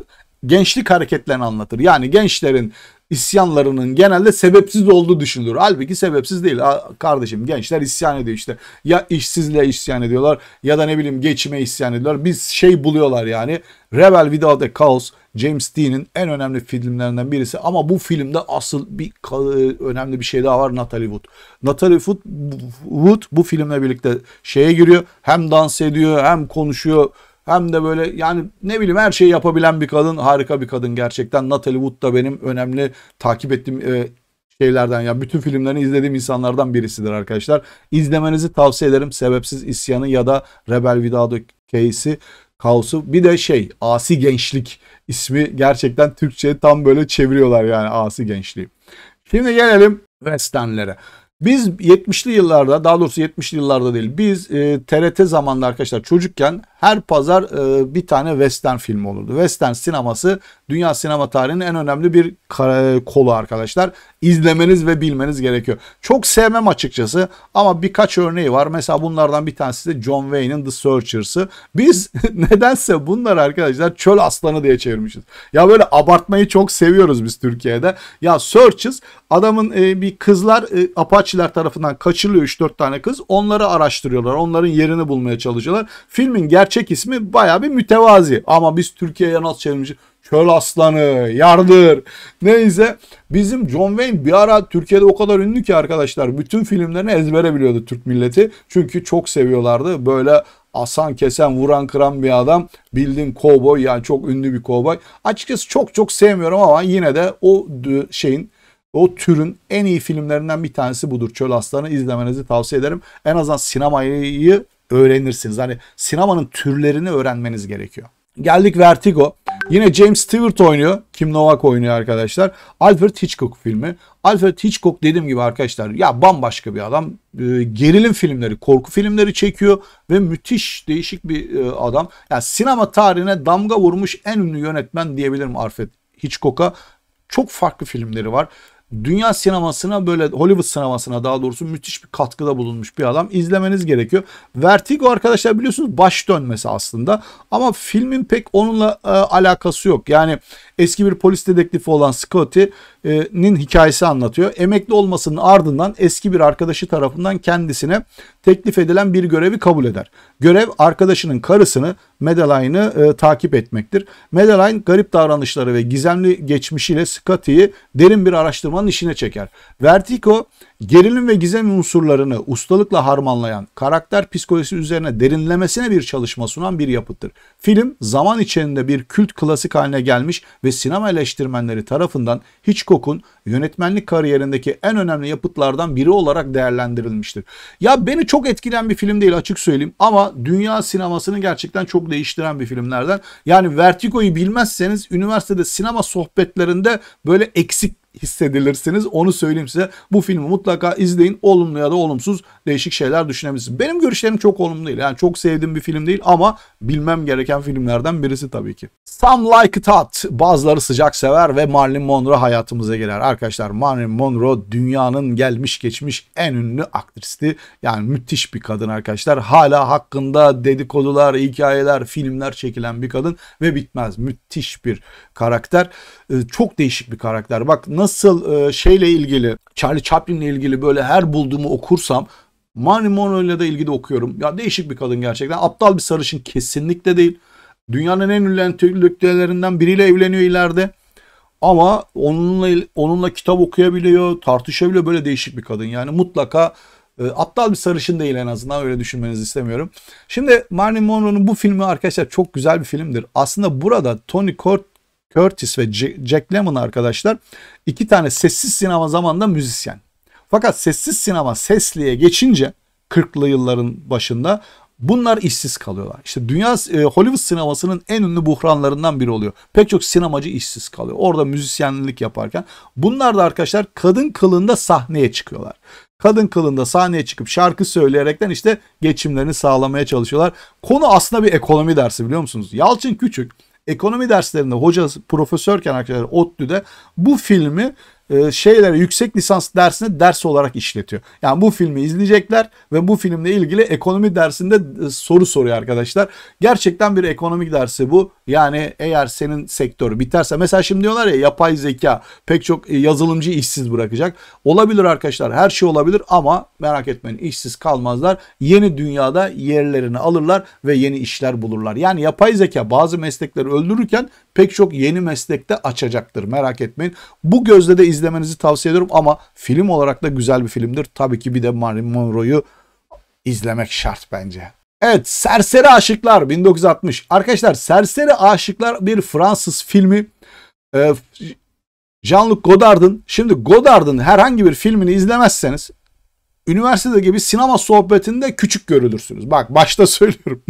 gençlik hareketlerini anlatır. Yani gençlerin isyanlarının genelde sebepsiz olduğu düşünülür. Halbuki sebepsiz değil. Kardeşim gençler isyan ediyor işte. Ya işsizliğe isyan ediyorlar ya da ne bileyim geçime isyan ediyorlar. Biz şey buluyorlar yani. Rebel Without a Cause James Dean'in en önemli filmlerinden birisi ama bu filmde asıl bir e, önemli bir şey daha var Natalie Wood. Natalie Wood, Wood bu filmle birlikte şeye giriyor. Hem dans ediyor hem konuşuyor hem de böyle yani ne bileyim her şeyi yapabilen bir kadın. Harika bir kadın gerçekten. Natalie Wood da benim önemli takip ettiğim e, şeylerden ya bütün filmlerini izlediğim insanlardan birisidir arkadaşlar. İzlemenizi tavsiye ederim. Sebepsiz isyanı ya da Rebel Vidado Case'i kaosu. Bir de şey Asi Gençlik ismi gerçekten Türkçe'ye tam böyle çeviriyorlar yani Asi Gençliği. Şimdi gelelim Westernlere. Biz 70'li yıllarda daha doğrusu 70'li yıllarda değil biz e, TRT zamanında arkadaşlar çocukken her pazar e, bir tane western filmi olurdu. Western sineması dünya sinema tarihinin en önemli bir e, kolu arkadaşlar. İzlemeniz ve bilmeniz gerekiyor. Çok sevmem açıkçası ama birkaç örneği var. Mesela bunlardan bir tanesi de John Wayne'in The Searchers'ı. Biz nedense bunları arkadaşlar çöl aslanı diye çevirmişiz. Ya böyle abartmayı çok seviyoruz biz Türkiye'de. Ya Searchers adamın e, bir kızlar e, apaç Apache'ler tarafından kaçırılıyor 3-4 tane kız. Onları araştırıyorlar. Onların yerini bulmaya çalışıyorlar. Filmin gerçek ismi baya bir mütevazi. Ama biz Türkiye'ye nasıl çevirmişiz? Çöl aslanı, yardır. Neyse bizim John Wayne bir ara Türkiye'de o kadar ünlü ki arkadaşlar. Bütün filmlerini ezbere biliyordu Türk milleti. Çünkü çok seviyorlardı. Böyle asan kesen vuran kıran bir adam. Bildiğin kovboy yani çok ünlü bir kovboy. Açıkçası çok çok sevmiyorum ama yine de o şeyin o türün en iyi filmlerinden bir tanesi budur. Çöl Aslanı izlemenizi tavsiye ederim. En azından sinemayı öğrenirsiniz. Hani sinemanın türlerini öğrenmeniz gerekiyor. Geldik Vertigo. Yine James Stewart oynuyor. Kim Novak oynuyor arkadaşlar. Alfred Hitchcock filmi. Alfred Hitchcock dediğim gibi arkadaşlar ya bambaşka bir adam. Ee, gerilim filmleri, korku filmleri çekiyor ve müthiş değişik bir e, adam. Yani sinema tarihine damga vurmuş en ünlü yönetmen diyebilirim Alfred Hitchcock'a. Çok farklı filmleri var dünya sinemasına böyle Hollywood sinemasına daha doğrusu müthiş bir katkıda bulunmuş bir adam. İzlemeniz gerekiyor. Vertigo arkadaşlar biliyorsunuz baş dönmesi aslında ama filmin pek onunla e, alakası yok. Yani eski bir polis dedektifi olan Scotty'nin e, hikayesi anlatıyor. Emekli olmasının ardından eski bir arkadaşı tarafından kendisine teklif edilen bir görevi kabul eder. Görev arkadaşının karısını Madeline'ı e, takip etmektir. Madeline garip davranışları ve gizemli geçmişiyle Scotty'yi derin bir araştırmanın işine çeker. Vertigo gerilim ve gizem unsurlarını ustalıkla harmanlayan, karakter psikolojisi üzerine derinlemesine bir çalışma sunan bir yapıttır. Film zaman içinde bir kült klasik haline gelmiş ve sinema eleştirmenleri tarafından Hitchcock'un yönetmenlik kariyerindeki en önemli yapıtlardan biri olarak değerlendirilmiştir. Ya beni çok etkilen bir film değil açık söyleyeyim ama dünya sinemasını gerçekten çok değiştiren bir filmlerden. Yani Vertigo'yu bilmezseniz üniversitede sinema sohbetlerinde böyle eksik hissedilirsiniz. Onu söyleyeyim size. Bu filmi mutlaka izleyin. Olumlu ya da olumsuz değişik şeyler düşünebilirsiniz. Benim görüşlerim çok olumlu değil. Yani çok sevdiğim bir film değil ama bilmem gereken filmlerden birisi tabii ki. Some Like It Hot. Bazıları sıcak sever ve Marilyn Monroe hayatımıza girer. Arkadaşlar Marilyn Monroe dünyanın gelmiş geçmiş en ünlü aktristi. Yani müthiş bir kadın arkadaşlar. Hala hakkında dedikodular, hikayeler, filmler çekilen bir kadın ve bitmez. Müthiş bir karakter. E, çok değişik bir karakter. Bak nasıl e, şeyle ilgili Charlie Chaplin'le ilgili böyle her bulduğumu okursam Marilyn Monroe'yla da ilgili okuyorum. Ya değişik bir kadın gerçekten. Aptal bir sarışın kesinlikle değil. Dünyanın en ünlü entelektüellerinden biriyle evleniyor ileride. Ama onunla onunla kitap okuyabiliyor, tartışabiliyor. Böyle değişik bir kadın. Yani mutlaka e, aptal bir sarışın değil en azından öyle düşünmenizi istemiyorum. Şimdi Marilyn Monroe'nun bu filmi arkadaşlar çok güzel bir filmdir. Aslında burada Tony Cort Curtis ve Jack Lemmon arkadaşlar iki tane sessiz sinema zamanında müzisyen. Fakat sessiz sinema sesliye geçince 40'lı yılların başında bunlar işsiz kalıyorlar. İşte dünya e, Hollywood sinemasının en ünlü buhranlarından biri oluyor. Pek çok sinemacı işsiz kalıyor. Orada müzisyenlik yaparken bunlar da arkadaşlar kadın kılığında sahneye çıkıyorlar. Kadın kılığında sahneye çıkıp şarkı söyleyerekten işte geçimlerini sağlamaya çalışıyorlar. Konu aslında bir ekonomi dersi biliyor musunuz? Yalçın Küçük ekonomi derslerinde hoca profesörken arkadaşlar ODTÜ'de bu filmi e, şeylere yüksek lisans dersine ders olarak işletiyor. Yani bu filmi izleyecekler ve bu filmle ilgili ekonomi dersinde e, soru soruyor arkadaşlar. Gerçekten bir ekonomik dersi bu. Yani eğer senin sektörü biterse mesela şimdi diyorlar ya yapay zeka pek çok e, yazılımcı işsiz bırakacak. Olabilir arkadaşlar her şey olabilir ama merak etmeyin işsiz kalmazlar. Yeni dünyada yerlerini alırlar ve yeni işler bulurlar. Yani yapay zeka bazı meslekleri öldürürken pek çok yeni meslekte açacaktır merak etmeyin. Bu gözle de izlemenizi tavsiye ediyorum ama film olarak da güzel bir filmdir. Tabii ki bir de Marilyn Monroe'yu izlemek şart bence. Evet Serseri Aşıklar 1960. Arkadaşlar Serseri Aşıklar bir Fransız filmi. Ee, Jean-Luc Godard'ın şimdi Godard'ın herhangi bir filmini izlemezseniz üniversitede gibi sinema sohbetinde küçük görülürsünüz. Bak başta söylüyorum.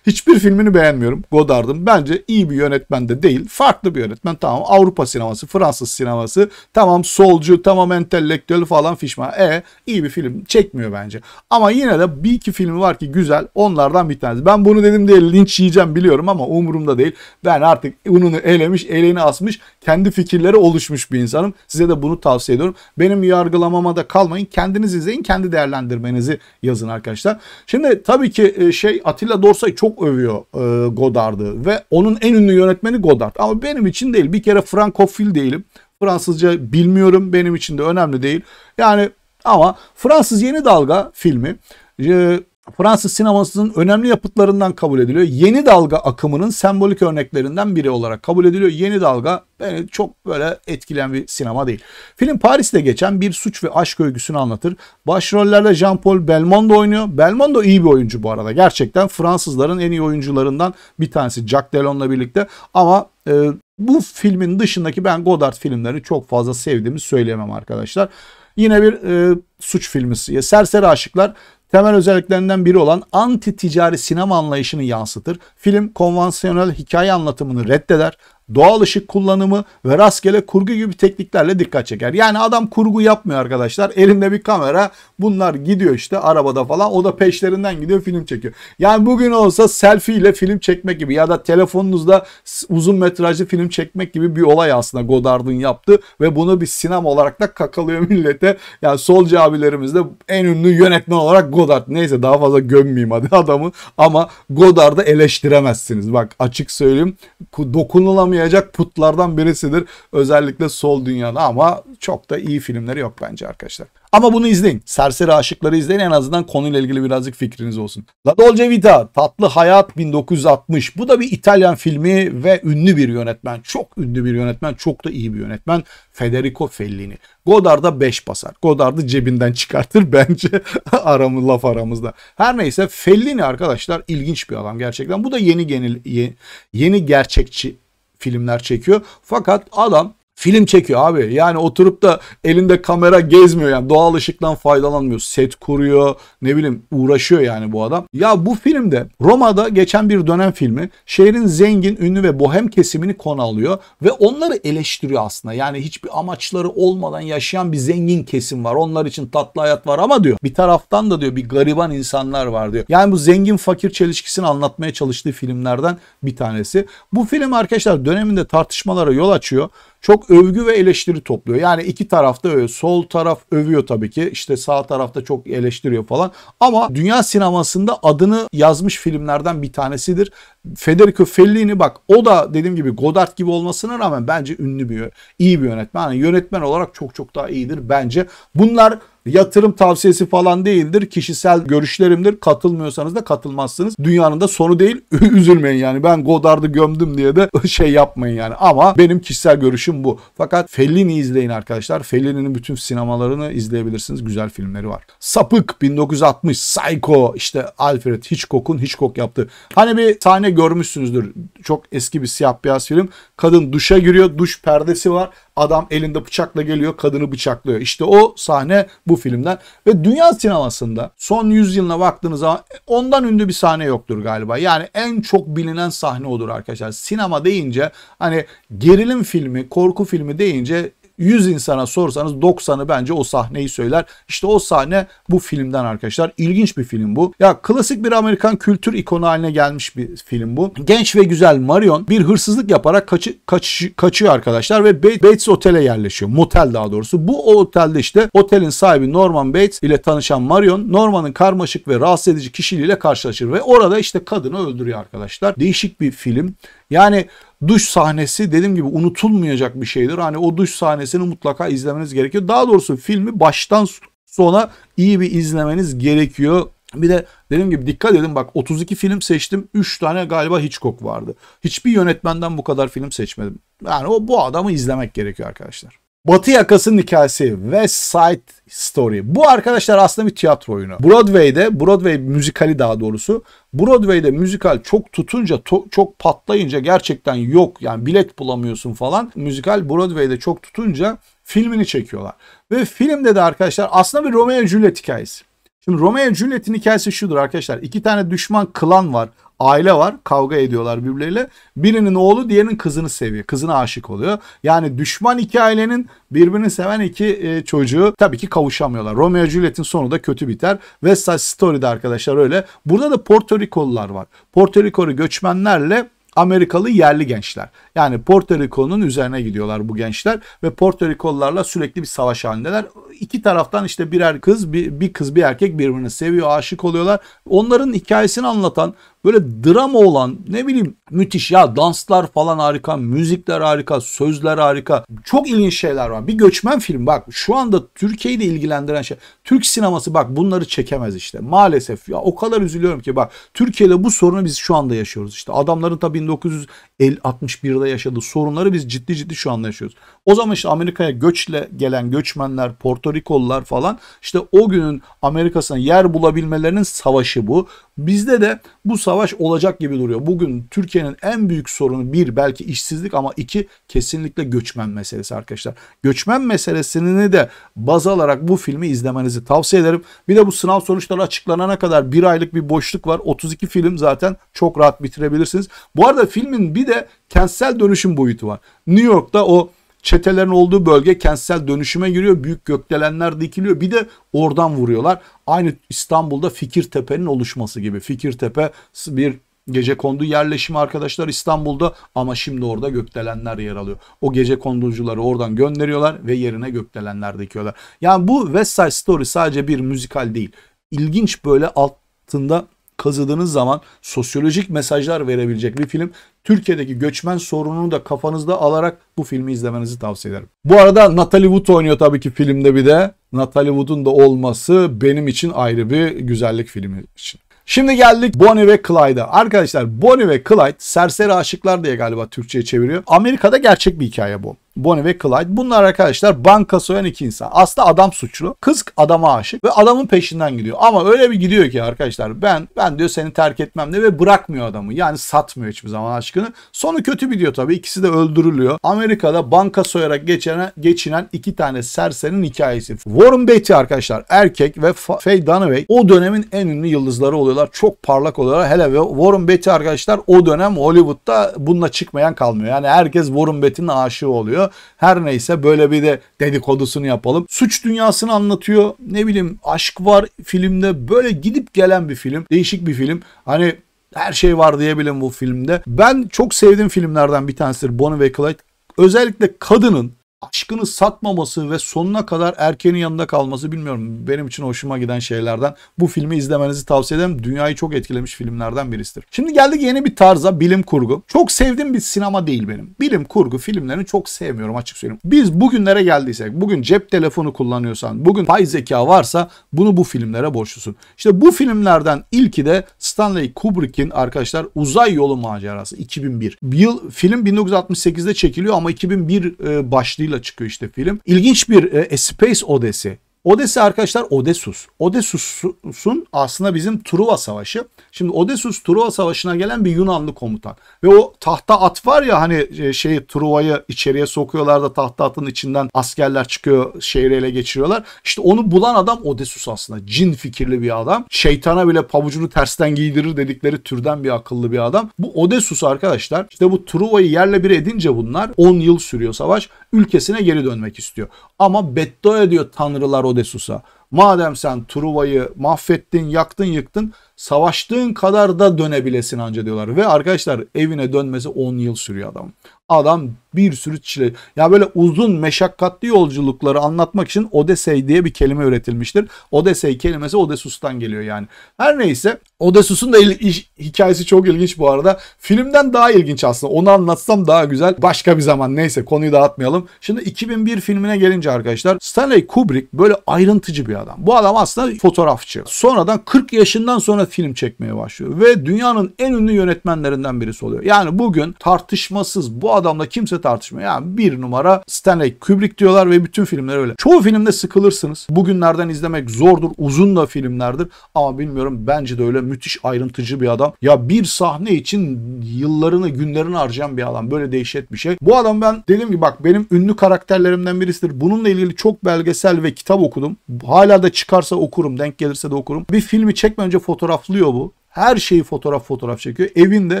Hiçbir filmini beğenmiyorum Godard'ın. Bence iyi bir yönetmen de değil. Farklı bir yönetmen. Tamam Avrupa sineması, Fransız sineması. Tamam solcu, tamam entelektüel falan fişma E iyi bir film çekmiyor bence. Ama yine de bir iki filmi var ki güzel. Onlardan bir tanesi. Ben bunu dedim diye linç yiyeceğim biliyorum ama umurumda değil. Ben artık ununu elemiş, eleğini asmış, kendi fikirleri oluşmuş bir insanım. Size de bunu tavsiye ediyorum. Benim yargılamama da kalmayın. Kendiniz izleyin kendi değerlendirmenizi yazın arkadaşlar. Şimdi tabii ki e, şey Atilla Dorsay çok övüyor e, Godard'ı ve onun en ünlü yönetmeni Godard. Ama benim için değil. Bir kere Frankofil değilim. Fransızca bilmiyorum. Benim için de önemli değil. Yani ama Fransız Yeni Dalga filmi e, Fransız sinemasının önemli yapıtlarından kabul ediliyor. Yeni dalga akımının sembolik örneklerinden biri olarak kabul ediliyor. Yeni dalga beni çok böyle etkilen bir sinema değil. Film Paris'te geçen bir suç ve aşk öyküsünü anlatır. Başrollerde Jean-Paul Belmondo oynuyor. Belmondo iyi bir oyuncu bu arada. Gerçekten Fransızların en iyi oyuncularından bir tanesi Jack Delon'la birlikte. Ama e, bu filmin dışındaki ben Godard filmlerini çok fazla sevdiğimi söyleyemem arkadaşlar. Yine bir e, suç filmi. Serseri Aşıklar temel özelliklerinden biri olan anti ticari sinema anlayışını yansıtır. Film konvansiyonel hikaye anlatımını reddeder doğal ışık kullanımı ve rastgele kurgu gibi tekniklerle dikkat çeker. Yani adam kurgu yapmıyor arkadaşlar. Elimde bir kamera bunlar gidiyor işte arabada falan o da peşlerinden gidiyor film çekiyor. Yani bugün olsa selfie ile film çekmek gibi ya da telefonunuzda uzun metrajlı film çekmek gibi bir olay aslında Godard'ın yaptı ve bunu bir sinema olarak da kakalıyor millete. Yani solcu abilerimiz de en ünlü yönetmen olarak Godard. Neyse daha fazla gömmeyeyim hadi adamı ama Godard'ı eleştiremezsiniz. Bak açık söyleyeyim dokunulamıyor unutulamayacak putlardan birisidir. Özellikle sol dünyada ama çok da iyi filmleri yok bence arkadaşlar. Ama bunu izleyin. Serseri Aşıkları izleyin. En azından konuyla ilgili birazcık fikriniz olsun. La Dolce Vita, Tatlı Hayat 1960. Bu da bir İtalyan filmi ve ünlü bir yönetmen. Çok ünlü bir yönetmen. Çok da iyi bir yönetmen. Federico Fellini. Godard'a 5 basar. Godard'ı cebinden çıkartır bence aramız laf aramızda. Her neyse Fellini arkadaşlar ilginç bir adam gerçekten. Bu da yeni genel yeni, yeni gerçekçi filmler çekiyor. Fakat adam Film çekiyor abi. Yani oturup da elinde kamera gezmiyor yani doğal ışıktan faydalanmıyor. Set kuruyor ne bileyim uğraşıyor yani bu adam. Ya bu filmde Roma'da geçen bir dönem filmi şehrin zengin, ünlü ve bohem kesimini konu alıyor ve onları eleştiriyor aslında. Yani hiçbir amaçları olmadan yaşayan bir zengin kesim var. Onlar için tatlı hayat var ama diyor bir taraftan da diyor bir gariban insanlar var diyor. Yani bu zengin fakir çelişkisini anlatmaya çalıştığı filmlerden bir tanesi. Bu film arkadaşlar döneminde tartışmalara yol açıyor çok övgü ve eleştiri topluyor. Yani iki tarafta öyle sol taraf övüyor tabii ki İşte sağ tarafta çok eleştiriyor falan ama dünya sinemasında adını yazmış filmlerden bir tanesidir. Federico Fellini bak o da dediğim gibi Godard gibi olmasına rağmen bence ünlü bir iyi bir yönetmen. Yani yönetmen olarak çok çok daha iyidir bence. Bunlar Yatırım tavsiyesi falan değildir. Kişisel görüşlerimdir. Katılmıyorsanız da katılmazsınız. Dünyanın da sonu değil. Üzülmeyin yani. Ben Godard'ı gömdüm diye de şey yapmayın yani. Ama benim kişisel görüşüm bu. Fakat Fellini izleyin arkadaşlar. Fellini'nin bütün sinemalarını izleyebilirsiniz. Güzel filmleri var. Sapık 1960 Psycho işte Alfred Hitchcock'un Hitchcock yaptı. Hani bir sahne görmüşsünüzdür. Çok eski bir siyah beyaz film. Kadın duşa giriyor. Duş perdesi var. Adam elinde bıçakla geliyor, kadını bıçaklıyor. İşte o sahne bu filmden. Ve dünya sinemasında son 100 yılına baktığınız zaman ondan ünlü bir sahne yoktur galiba. Yani en çok bilinen sahne odur arkadaşlar. Sinema deyince hani gerilim filmi, korku filmi deyince 100 insana sorsanız 90'ı bence o sahneyi söyler. İşte o sahne bu filmden arkadaşlar. İlginç bir film bu. Ya klasik bir Amerikan kültür ikonu haline gelmiş bir film bu. Genç ve güzel Marion bir hırsızlık yaparak kaçı, kaç, kaçıyor arkadaşlar ve Bates otele yerleşiyor. Motel daha doğrusu. Bu otelde işte otelin sahibi Norman Bates ile tanışan Marion Norman'ın karmaşık ve rahatsız edici kişiliğiyle karşılaşır ve orada işte kadını öldürüyor arkadaşlar. Değişik bir film. Yani duş sahnesi dediğim gibi unutulmayacak bir şeydir. Hani o duş sahnesini mutlaka izlemeniz gerekiyor. Daha doğrusu filmi baştan sona iyi bir izlemeniz gerekiyor. Bir de dediğim gibi dikkat edin bak 32 film seçtim 3 tane galiba Hitchcock vardı. Hiçbir yönetmenden bu kadar film seçmedim. Yani o bu adamı izlemek gerekiyor arkadaşlar. Batı yakasının hikayesi West Side Story. Bu arkadaşlar aslında bir tiyatro oyunu. Broadway'de, Broadway müzikali daha doğrusu. Broadway'de müzikal çok tutunca, to- çok patlayınca gerçekten yok. Yani bilet bulamıyorsun falan. Müzikal Broadway'de çok tutunca filmini çekiyorlar. Ve filmde de arkadaşlar aslında bir Romeo Juliet hikayesi. Şimdi Romeo Juliet'in hikayesi şudur arkadaşlar. İki tane düşman klan var aile var. Kavga ediyorlar birbirleriyle. Birinin oğlu diğerinin kızını seviyor. Kızına aşık oluyor. Yani düşman iki ailenin birbirini seven iki e, çocuğu tabii ki kavuşamıyorlar. Romeo Juliet'in sonu da kötü biter. West Side Story'de arkadaşlar öyle. Burada da Porto Rikolular var. Porto Rikolu göçmenlerle Amerikalı yerli gençler. Yani Porto Rico'nun üzerine gidiyorlar bu gençler ve Porto Rico'lularla sürekli bir savaş halindeler. İki taraftan işte birer kız, bir, bir kız bir erkek birbirini seviyor, aşık oluyorlar. Onların hikayesini anlatan böyle drama olan ne bileyim müthiş ya danslar falan harika, müzikler harika, sözler harika. Çok ilginç şeyler var. Bir göçmen film bak şu anda Türkiye'yi de ilgilendiren şey. Türk sineması bak bunları çekemez işte. Maalesef ya o kadar üzülüyorum ki bak Türkiye'de bu sorunu biz şu anda yaşıyoruz işte. Adamların ta 1961'de Avrupa'da yaşadığı sorunları biz ciddi ciddi şu anda yaşıyoruz. O zaman işte Amerika'ya göçle gelen göçmenler, Porto Rikolular falan işte o günün Amerika'sına yer bulabilmelerinin savaşı bu. Bizde de bu savaş olacak gibi duruyor. Bugün Türkiye'nin en büyük sorunu bir belki işsizlik ama iki kesinlikle göçmen meselesi arkadaşlar. Göçmen meselesini de baz alarak bu filmi izlemenizi tavsiye ederim. Bir de bu sınav sonuçları açıklanana kadar bir aylık bir boşluk var. 32 film zaten çok rahat bitirebilirsiniz. Bu arada filmin bir de kentsel kentsel dönüşüm boyutu var. New York'ta o çetelerin olduğu bölge kentsel dönüşüme giriyor. Büyük gökdelenler dikiliyor. Bir de oradan vuruyorlar. Aynı İstanbul'da Fikirtepe'nin oluşması gibi. Fikirtepe bir gece kondu yerleşimi arkadaşlar İstanbul'da ama şimdi orada gökdelenler yer alıyor. O gece konducuları oradan gönderiyorlar ve yerine gökdelenler dikiyorlar. Yani bu West Side Story sadece bir müzikal değil. İlginç böyle altında kazıdığınız zaman sosyolojik mesajlar verebilecek bir film. Türkiye'deki göçmen sorununu da kafanızda alarak bu filmi izlemenizi tavsiye ederim. Bu arada Natalie Wood oynuyor tabii ki filmde bir de. Natalie Wood'un da olması benim için ayrı bir güzellik filmi için. Şimdi geldik Bonnie ve Clyde'a. Arkadaşlar Bonnie ve Clyde Serseri Aşıklar diye galiba Türkçe'ye çeviriyor. Amerika'da gerçek bir hikaye bu. Bonnie ve Clyde. Bunlar arkadaşlar banka soyan iki insan. Aslında adam suçlu. Kız adama aşık ve adamın peşinden gidiyor. Ama öyle bir gidiyor ki arkadaşlar ben ben diyor seni terk etmem de ve bırakmıyor adamı. Yani satmıyor hiçbir zaman aşkını. Sonu kötü bir diyor tabii. İkisi de öldürülüyor. Amerika'da banka soyarak geçen, geçinen iki tane serserinin hikayesi. Warren Beatty arkadaşlar erkek ve Faye Dunaway o dönemin en ünlü yıldızları oluyorlar. Çok parlak oluyorlar. Hele ve Warren Beatty arkadaşlar o dönem Hollywood'da bununla çıkmayan kalmıyor. Yani herkes Warren Beatty'nin aşığı oluyor anlatıyor. Her neyse böyle bir de dedikodusunu yapalım. Suç dünyasını anlatıyor. Ne bileyim aşk var filmde. Böyle gidip gelen bir film. Değişik bir film. Hani her şey var diyebilirim bu filmde. Ben çok sevdiğim filmlerden bir tanesidir Bonnie ve Clyde. Özellikle kadının aşkını satmaması ve sonuna kadar erkeğin yanında kalması bilmiyorum benim için hoşuma giden şeylerden. Bu filmi izlemenizi tavsiye ederim. Dünyayı çok etkilemiş filmlerden birisidir. Şimdi geldik yeni bir tarza bilim kurgu. Çok sevdiğim bir sinema değil benim. Bilim kurgu filmlerini çok sevmiyorum açık söyleyeyim. Biz bugünlere geldiysek, bugün cep telefonu kullanıyorsan, bugün pay zeka varsa bunu bu filmlere borçlusun. İşte bu filmlerden ilki de Stanley Kubrick'in arkadaşlar Uzay Yolu Macerası 2001. Yıl film 1968'de çekiliyor ama 2001 e, başlıyor adıyla çıkıyor işte film. İlginç bir e, Space Odyssey. Odesi arkadaşlar Odesus. Odesus'un aslında bizim Truva Savaşı. Şimdi Odesus Truva Savaşı'na gelen bir Yunanlı komutan. Ve o tahta at var ya hani şey Truva'yı içeriye sokuyorlar da tahta atın içinden askerler çıkıyor şehri ele geçiriyorlar. İşte onu bulan adam Odesus aslında. Cin fikirli bir adam. Şeytana bile pabucunu tersten giydirir dedikleri türden bir akıllı bir adam. Bu Odesus arkadaşlar işte bu Truva'yı yerle bir edince bunlar 10 yıl sürüyor savaş ülkesine geri dönmek istiyor. Ama beddua ediyor tanrılar Odesus'a. Madem sen Truva'yı mahvettin, yaktın, yıktın, savaştığın kadar da dönebilesin anca diyorlar. Ve arkadaşlar evine dönmesi 10 yıl sürüyor adam. Adam bir sürü çile. Ya böyle uzun meşakkatli yolculukları anlatmak için Odesey diye bir kelime üretilmiştir. Odesey kelimesi Odesus'tan geliyor yani. Her neyse Odesus'un da iş, hikayesi çok ilginç bu arada. Filmden daha ilginç aslında. Onu anlatsam daha güzel. Başka bir zaman neyse konuyu dağıtmayalım. Şimdi 2001 filmine gelince arkadaşlar Stanley Kubrick böyle ayrıntıcı bir adam. Bu adam aslında fotoğrafçı. Sonradan 40 yaşından sonra film çekmeye başlıyor ve dünyanın en ünlü yönetmenlerinden birisi oluyor. Yani bugün tartışmasız bu adamla kimse tartışma. Yani bir numara Stanley Kubrick diyorlar ve bütün filmler öyle. Çoğu filmde sıkılırsınız. Bugünlerden izlemek zordur. Uzun da filmlerdir. Ama bilmiyorum bence de öyle müthiş ayrıntıcı bir adam. Ya bir sahne için yıllarını günlerini harcayan bir adam. Böyle dehşet bir şey. Bu adam ben dedim ki, bak benim ünlü karakterlerimden birisidir. Bununla ilgili çok belgesel ve kitap okudum. Hala da çıkarsa okurum. Denk gelirse de okurum. Bir filmi çekmeden önce fotoğraflıyor bu. Her şeyi fotoğraf fotoğraf çekiyor. Evinde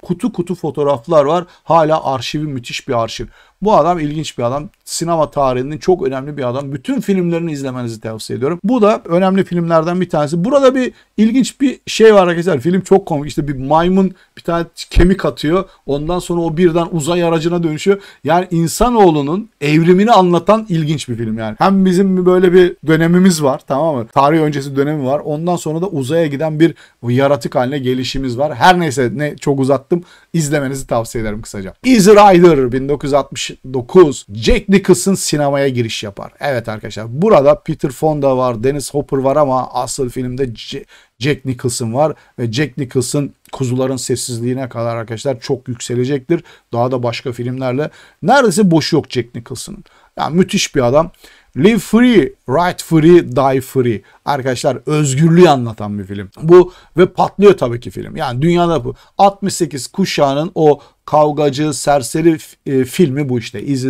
kutu kutu fotoğraflar var. Hala arşivi müthiş bir arşiv. Bu adam ilginç bir adam. Sinema tarihinin çok önemli bir adam. Bütün filmlerini izlemenizi tavsiye ediyorum. Bu da önemli filmlerden bir tanesi. Burada bir ilginç bir şey var arkadaşlar. Film çok komik. İşte bir maymun bir tane kemik atıyor. Ondan sonra o birden uzay aracına dönüşüyor. Yani insanoğlunun evrimini anlatan ilginç bir film yani. Hem bizim böyle bir dönemimiz var tamam mı? Tarih öncesi dönemi var. Ondan sonra da uzaya giden bir yaratık haline gelişimiz var. Her neyse ne çok uzattım. İzlemenizi tavsiye ederim kısaca. Easy Rider 1960 69 Jack Nicholson sinemaya giriş yapar. Evet arkadaşlar burada Peter Fonda var, Dennis Hopper var ama asıl filmde C Jack Nicholson var ve Jack Nicholson kuzuların sessizliğine kadar arkadaşlar çok yükselecektir. Daha da başka filmlerle neredeyse boş yok Jack Nicholson'ın. Yani müthiş bir adam. Live Free, Right Free, Die Free. Arkadaşlar özgürlüğü anlatan bir film. Bu ve patlıyor tabii ki film. Yani dünyada bu 68 kuşağının o kavgacı, serseri e, filmi bu işte. Easy,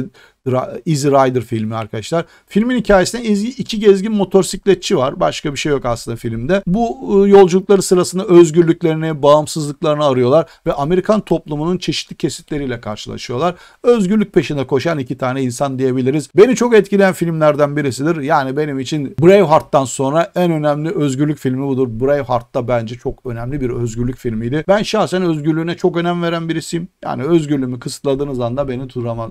Easy Rider filmi arkadaşlar. Filmin hikayesinde iki gezgin motosikletçi var. Başka bir şey yok aslında filmde. Bu e, yolculukları sırasında özgürlüklerini, bağımsızlıklarını arıyorlar ve Amerikan toplumunun çeşitli kesitleriyle karşılaşıyorlar. Özgürlük peşinde koşan iki tane insan diyebiliriz. Beni çok etkileyen filmler filmlerden birisidir. Yani benim için Braveheart'tan sonra en önemli özgürlük filmi budur. Braveheart da bence çok önemli bir özgürlük filmiydi. Ben şahsen özgürlüğüne çok önem veren birisiyim. Yani özgürlüğümü kısıtladığınız anda beni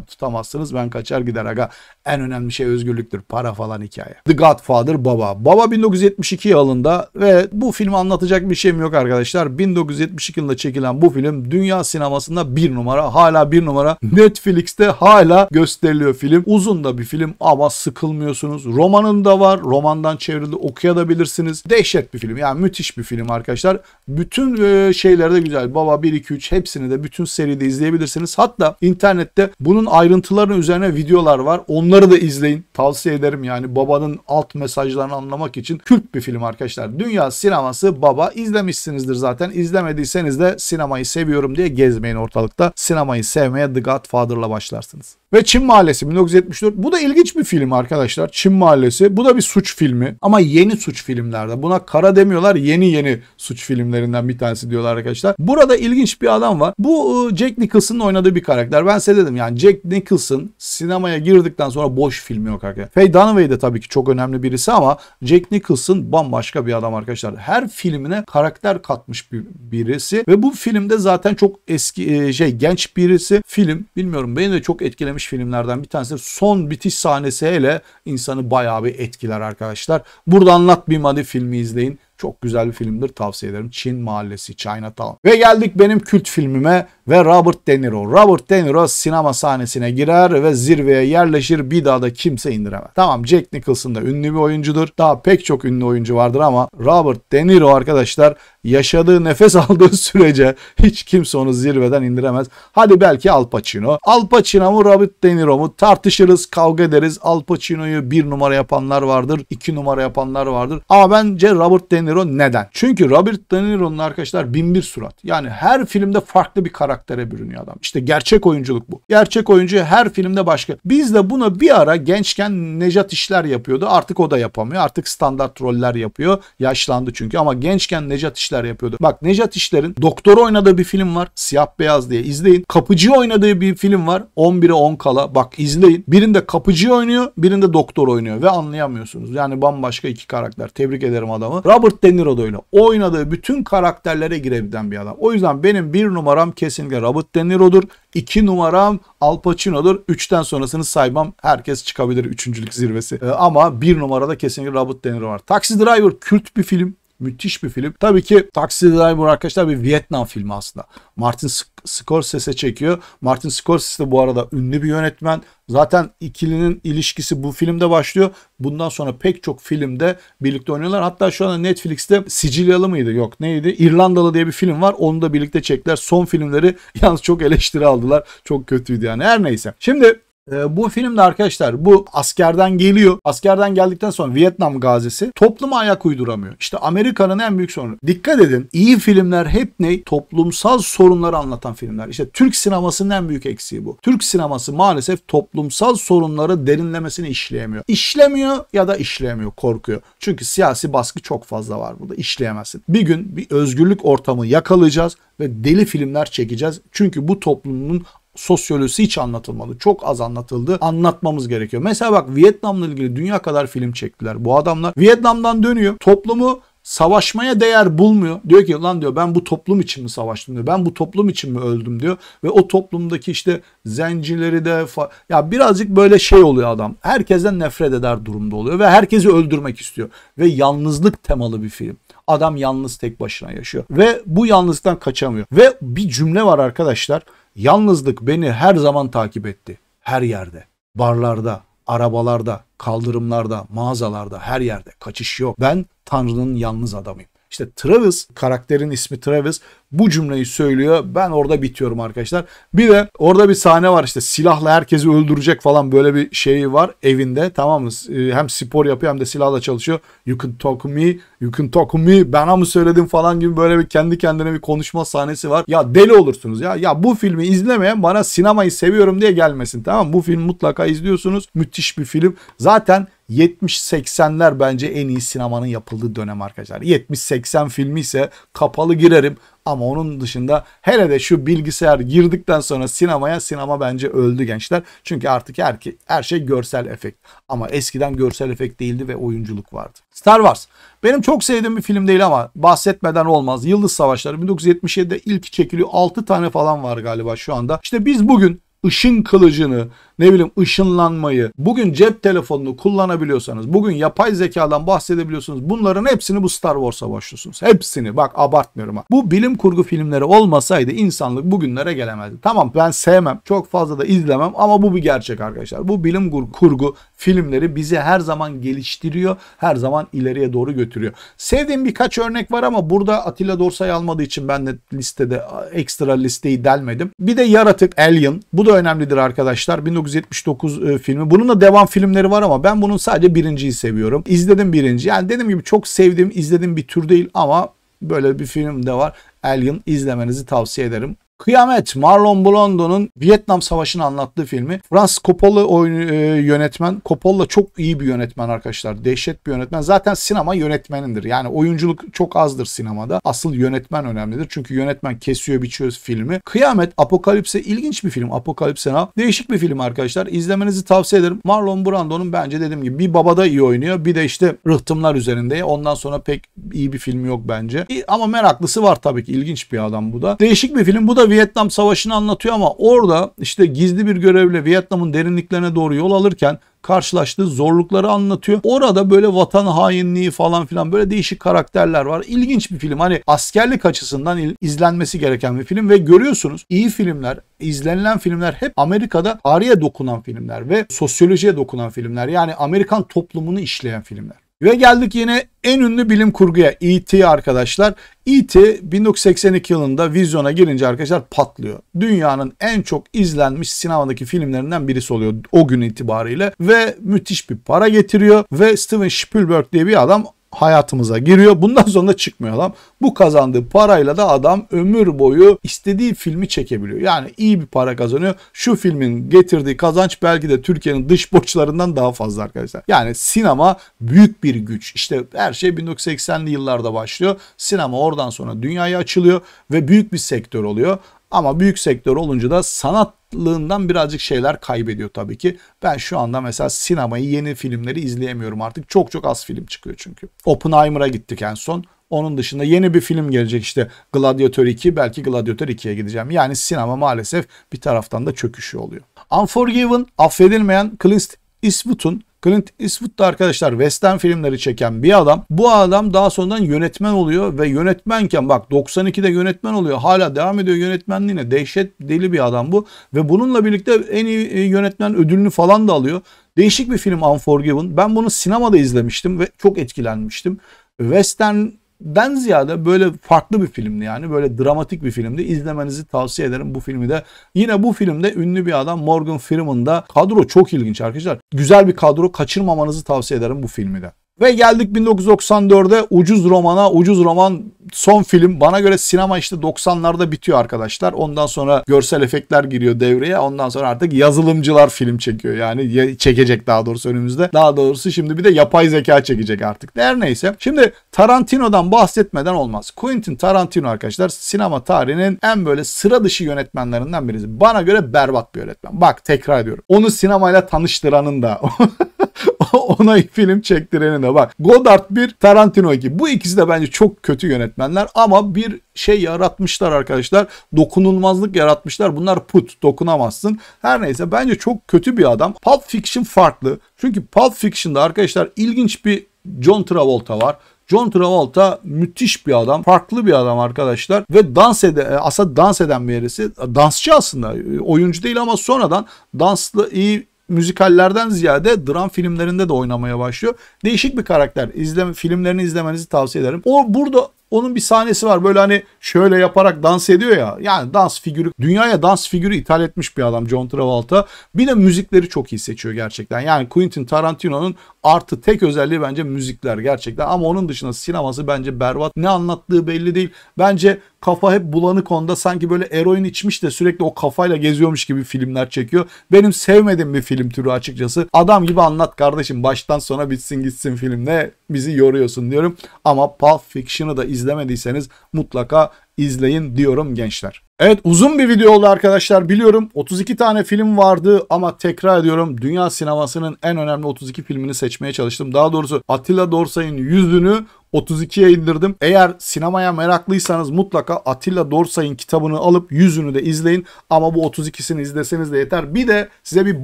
tutamazsınız. Ben kaçar gider aga. En önemli şey özgürlüktür. Para falan hikaye. The Godfather Baba. Baba 1972 yılında ve bu filmi anlatacak bir şeyim yok arkadaşlar. 1972 yılında çekilen bu film dünya sinemasında bir numara. Hala bir numara. Netflix'te hala gösteriliyor film. Uzun da bir film ama sıkılmıyor yanılmıyorsunuz. Romanın da var. Romandan çevrildi. Okuyabilirsiniz. Dehşet bir film. Yani müthiş bir film arkadaşlar. Bütün e, şeylerde güzel. Baba 1 2 3 hepsini de bütün seride izleyebilirsiniz. Hatta internette bunun ayrıntılarının üzerine videolar var. Onları da izleyin. Tavsiye ederim yani babanın alt mesajlarını anlamak için kült bir film arkadaşlar. Dünya sineması baba izlemişsinizdir zaten. İzlemediyseniz de sinemayı seviyorum diye gezmeyin ortalıkta. Sinemayı sevmeye The Godfather'la başlarsınız. Ve Çin Mahallesi 1974. Bu da ilginç bir film arkadaşlar arkadaşlar. Çin Mahallesi. Bu da bir suç filmi ama yeni suç filmlerde. Buna kara demiyorlar. Yeni yeni suç filmlerinden bir tanesi diyorlar arkadaşlar. Burada ilginç bir adam var. Bu e, Jack Nicholson'ın oynadığı bir karakter. Ben size dedim yani Jack Nicholson sinemaya girdikten sonra boş film yok arkadaşlar. Faye Dunaway de tabii ki çok önemli birisi ama Jack Nicholson bambaşka bir adam arkadaşlar. Her filmine karakter katmış bir, birisi ve bu filmde zaten çok eski e, şey genç birisi. Film bilmiyorum beni de çok etkilemiş filmlerden bir tanesi. Son bitiş sahnesi hele insanı bayağı bir etkiler arkadaşlar. Burada Anlat Bir Madi filmi izleyin. Çok güzel bir filmdir tavsiye ederim. Çin Mahallesi, Chinatown. Ve geldik benim kült filmime ve Robert De Niro. Robert De Niro sinema sahnesine girer ve zirveye yerleşir. Bir daha da kimse indiremez. Tamam Jack Nicholson da ünlü bir oyuncudur. Daha pek çok ünlü oyuncu vardır ama Robert De Niro arkadaşlar yaşadığı nefes aldığı sürece hiç kimse onu zirveden indiremez. Hadi belki Al Pacino. Al Pacino mu Robert De Niro mu tartışırız kavga ederiz. Al Pacino'yu bir numara yapanlar vardır. iki numara yapanlar vardır. Ama bence Robert De Niro neden? Çünkü Robert De Niro'nun arkadaşlar binbir surat. Yani her filmde farklı bir karaktere bürünüyor adam. İşte gerçek oyunculuk bu. Gerçek oyuncu her filmde başka. Biz de buna bir ara gençken Necat işler yapıyordu. Artık o da yapamıyor. Artık standart roller yapıyor. Yaşlandı çünkü ama gençken Necat işler işler yapıyordu. Bak Nejat İşler'in doktor oynadığı bir film var. Siyah beyaz diye izleyin. Kapıcı oynadığı bir film var. 11'e 10 kala. Bak izleyin. Birinde kapıcı oynuyor, birinde doktor oynuyor ve anlayamıyorsunuz. Yani bambaşka iki karakter. Tebrik ederim adamı. Robert De Niro da öyle. Oynadığı bütün karakterlere girebilen bir adam. O yüzden benim bir numaram kesinlikle Robert De Niro'dur. 2 numaram Al Pacino'dur. üçten sonrasını saymam. Herkes çıkabilir üçüncülük zirvesi. Ee, ama bir numarada kesinlikle Robert De Niro var. Taxi Driver kült bir film. Müthiş bir film. Tabii ki Taxi Driver arkadaşlar bir Vietnam filmi aslında. Martin Scorsese çekiyor. Martin Scorsese de bu arada ünlü bir yönetmen. Zaten ikilinin ilişkisi bu filmde başlıyor. Bundan sonra pek çok filmde birlikte oynuyorlar. Hatta şu anda Netflix'te Sicilyalı mıydı? Yok neydi? İrlandalı diye bir film var. Onu da birlikte çektiler. Son filmleri yalnız çok eleştiri aldılar. Çok kötüydü yani. Her neyse. Şimdi e, bu filmde arkadaşlar bu askerden geliyor. Askerden geldikten sonra Vietnam gazisi topluma ayak uyduramıyor. İşte Amerika'nın en büyük sorunu. Dikkat edin iyi filmler hep ne? Toplumsal sorunları anlatan filmler. İşte Türk sinemasının en büyük eksiği bu. Türk sineması maalesef toplumsal sorunları derinlemesine işleyemiyor. İşlemiyor ya da işleyemiyor korkuyor. Çünkü siyasi baskı çok fazla var burada. İşleyemezsin. Bir gün bir özgürlük ortamı yakalayacağız ve deli filmler çekeceğiz. Çünkü bu toplumun sosyolojisi hiç anlatılmadı. Çok az anlatıldı. Anlatmamız gerekiyor. Mesela bak Vietnam'la ilgili dünya kadar film çektiler. Bu adamlar Vietnam'dan dönüyor. Toplumu savaşmaya değer bulmuyor. Diyor ki lan diyor ben bu toplum için mi savaştım diyor. Ben bu toplum için mi öldüm diyor. Ve o toplumdaki işte zencileri de ya birazcık böyle şey oluyor adam. Herkesten nefret eder durumda oluyor ve herkesi öldürmek istiyor. Ve yalnızlık temalı bir film. Adam yalnız tek başına yaşıyor ve bu yalnızlıktan kaçamıyor. Ve bir cümle var arkadaşlar. Yalnızlık beni her zaman takip etti. Her yerde. Barlarda, arabalarda, kaldırımlarda, mağazalarda, her yerde. Kaçış yok. Ben Tanrı'nın yalnız adamıyım. İşte Travis, karakterin ismi Travis bu cümleyi söylüyor. Ben orada bitiyorum arkadaşlar. Bir de orada bir sahne var işte silahla herkesi öldürecek falan böyle bir şeyi var evinde tamam mı? E, hem spor yapıyor hem de silahla çalışıyor. You can talk me, you can talk me, bana mı söyledin falan gibi böyle bir kendi kendine bir konuşma sahnesi var. Ya deli olursunuz ya. Ya bu filmi izlemeyen bana sinemayı seviyorum diye gelmesin tamam mı? Bu film mutlaka izliyorsunuz. Müthiş bir film. Zaten 70-80'ler bence en iyi sinemanın yapıldığı dönem arkadaşlar. 70-80 filmi ise kapalı girerim. Ama onun dışında hele de şu bilgisayar girdikten sonra sinemaya sinema bence öldü gençler. Çünkü artık her, her şey görsel efekt. Ama eskiden görsel efekt değildi ve oyunculuk vardı. Star Wars. Benim çok sevdiğim bir film değil ama bahsetmeden olmaz. Yıldız Savaşları 1977'de ilk çekiliyor. 6 tane falan var galiba şu anda. İşte biz bugün ışın kılıcını, ne bileyim ışınlanmayı, bugün cep telefonunu kullanabiliyorsanız, bugün yapay zekadan bahsedebiliyorsunuz. Bunların hepsini bu Star Wars'a başlıyorsunuz Hepsini bak abartmıyorum ha. Bu bilim kurgu filmleri olmasaydı insanlık bugünlere gelemezdi. Tamam ben sevmem, çok fazla da izlemem ama bu bir gerçek arkadaşlar. Bu bilim kurgu, filmleri bizi her zaman geliştiriyor, her zaman ileriye doğru götürüyor. Sevdiğim birkaç örnek var ama burada Atilla Dorsay almadığı için ben de listede ekstra listeyi delmedim. Bir de yaratık Alien. Bu da önemlidir arkadaşlar. 19 1979 e, filmi. Bunun da devam filmleri var ama ben bunun sadece birinciyi seviyorum. İzledim birinci. Yani dediğim gibi çok sevdiğim, izlediğim bir tür değil ama böyle bir film de var. Alien izlemenizi tavsiye ederim. Kıyamet Marlon Brando'nun Vietnam Savaşı'nı anlattığı filmi. Frans Coppola oyunu, e, yönetmen. Coppola çok iyi bir yönetmen arkadaşlar. Dehşet bir yönetmen. Zaten sinema yönetmenindir. Yani oyunculuk çok azdır sinemada. Asıl yönetmen önemlidir. Çünkü yönetmen kesiyor biçiyor filmi. Kıyamet Apokalipse ilginç bir film. Apokalipse ne? Değişik bir film arkadaşlar. İzlemenizi tavsiye ederim. Marlon Brando'nun bence dediğim gibi bir babada iyi oynuyor. Bir de işte rıhtımlar üzerinde. Ondan sonra pek iyi bir film yok bence. Ama meraklısı var tabii ki. İlginç bir adam bu da. Değişik bir film. Bu da Vietnam Savaşı'nı anlatıyor ama orada işte gizli bir görevle Vietnam'ın derinliklerine doğru yol alırken karşılaştığı zorlukları anlatıyor. Orada böyle vatan hainliği falan filan böyle değişik karakterler var. İlginç bir film. Hani askerlik açısından izlenmesi gereken bir film ve görüyorsunuz iyi filmler, izlenilen filmler hep Amerika'da tarihe dokunan filmler ve sosyolojiye dokunan filmler. Yani Amerikan toplumunu işleyen filmler. Ve geldik yine en ünlü bilim kurguya E.T. arkadaşlar. E.T. 1982 yılında vizyona girince arkadaşlar patlıyor. Dünyanın en çok izlenmiş sinemadaki filmlerinden birisi oluyor o gün itibariyle. Ve müthiş bir para getiriyor. Ve Steven Spielberg diye bir adam hayatımıza giriyor. Bundan sonra da çıkmıyor adam. Bu kazandığı parayla da adam ömür boyu istediği filmi çekebiliyor. Yani iyi bir para kazanıyor. Şu filmin getirdiği kazanç belki de Türkiye'nin dış borçlarından daha fazla arkadaşlar. Yani sinema büyük bir güç. İşte her şey 1980'li yıllarda başlıyor. Sinema oradan sonra dünyaya açılıyor ve büyük bir sektör oluyor. Ama büyük sektör olunca da sanatlığından birazcık şeyler kaybediyor tabii ki. Ben şu anda mesela sinemayı yeni filmleri izleyemiyorum artık. Çok çok az film çıkıyor çünkü. Oppenheimer'a gittik en son. Onun dışında yeni bir film gelecek işte Gladiator 2 belki Gladiator 2'ye gideceğim. Yani sinema maalesef bir taraftan da çöküşü oluyor. Unforgiven affedilmeyen Clint Eastwood'un Clint Eastwood da arkadaşlar western filmleri çeken bir adam. Bu adam daha sonradan yönetmen oluyor ve yönetmenken bak 92'de yönetmen oluyor. Hala devam ediyor yönetmenliğine. Dehşet deli bir adam bu. Ve bununla birlikte en iyi e, yönetmen ödülünü falan da alıyor. Değişik bir film Unforgiven. Ben bunu sinemada izlemiştim ve çok etkilenmiştim. Western ben ziyade böyle farklı bir filmdi yani böyle dramatik bir filmdi. İzlemenizi tavsiye ederim bu filmi de. Yine bu filmde ünlü bir adam Morgan Freeman'da kadro çok ilginç arkadaşlar. Güzel bir kadro kaçırmamanızı tavsiye ederim bu filmi de. Ve geldik 1994'e ucuz romana, ucuz roman son film. Bana göre sinema işte 90'larda bitiyor arkadaşlar. Ondan sonra görsel efektler giriyor devreye. Ondan sonra artık yazılımcılar film çekiyor. Yani çekecek daha doğrusu önümüzde. Daha doğrusu şimdi bir de yapay zeka çekecek artık. Her neyse. Şimdi Tarantino'dan bahsetmeden olmaz. Quentin Tarantino arkadaşlar sinema tarihinin en böyle sıra dışı yönetmenlerinden birisi. Bana göre berbat bir yönetmen. Bak tekrar ediyorum. Onu sinemayla tanıştıranın da ona film çektirenin de bak. Godard bir Tarantino 2. Bu ikisi de bence çok kötü yönetmenler ama bir şey yaratmışlar arkadaşlar. Dokunulmazlık yaratmışlar. Bunlar put. Dokunamazsın. Her neyse bence çok kötü bir adam. Pulp Fiction farklı. Çünkü Pulp Fiction'da arkadaşlar ilginç bir John Travolta var. John Travolta müthiş bir adam. Farklı bir adam arkadaşlar. Ve dans ede e, aslında dans eden birisi. Dansçı aslında. E, oyuncu değil ama sonradan danslı iyi müzikallerden ziyade dram filmlerinde de oynamaya başlıyor. Değişik bir karakter. İzleme, filmlerini izlemenizi tavsiye ederim. O burada onun bir sahnesi var. Böyle hani şöyle yaparak dans ediyor ya. Yani dans figürü. Dünyaya dans figürü ithal etmiş bir adam John Travolta. Bir de müzikleri çok iyi seçiyor gerçekten. Yani Quentin Tarantino'nun artı tek özelliği bence müzikler gerçekten. Ama onun dışında sineması bence berbat. Ne anlattığı belli değil. Bence kafa hep bulanık onda sanki böyle eroin içmiş de sürekli o kafayla geziyormuş gibi filmler çekiyor. Benim sevmediğim bir film türü açıkçası. Adam gibi anlat kardeşim baştan sona bitsin gitsin filmle bizi yoruyorsun diyorum. Ama Pulp Fiction'ı da izlemediyseniz mutlaka izleyin diyorum gençler. Evet uzun bir video oldu arkadaşlar biliyorum 32 tane film vardı ama tekrar ediyorum dünya sinemasının en önemli 32 filmini seçmeye çalıştım. Daha doğrusu Atilla Dorsay'ın yüzünü 32'ye indirdim. Eğer sinemaya meraklıysanız mutlaka Atilla Dorsay'ın kitabını alıp yüzünü de izleyin. Ama bu 32'sini izleseniz de yeter. Bir de size bir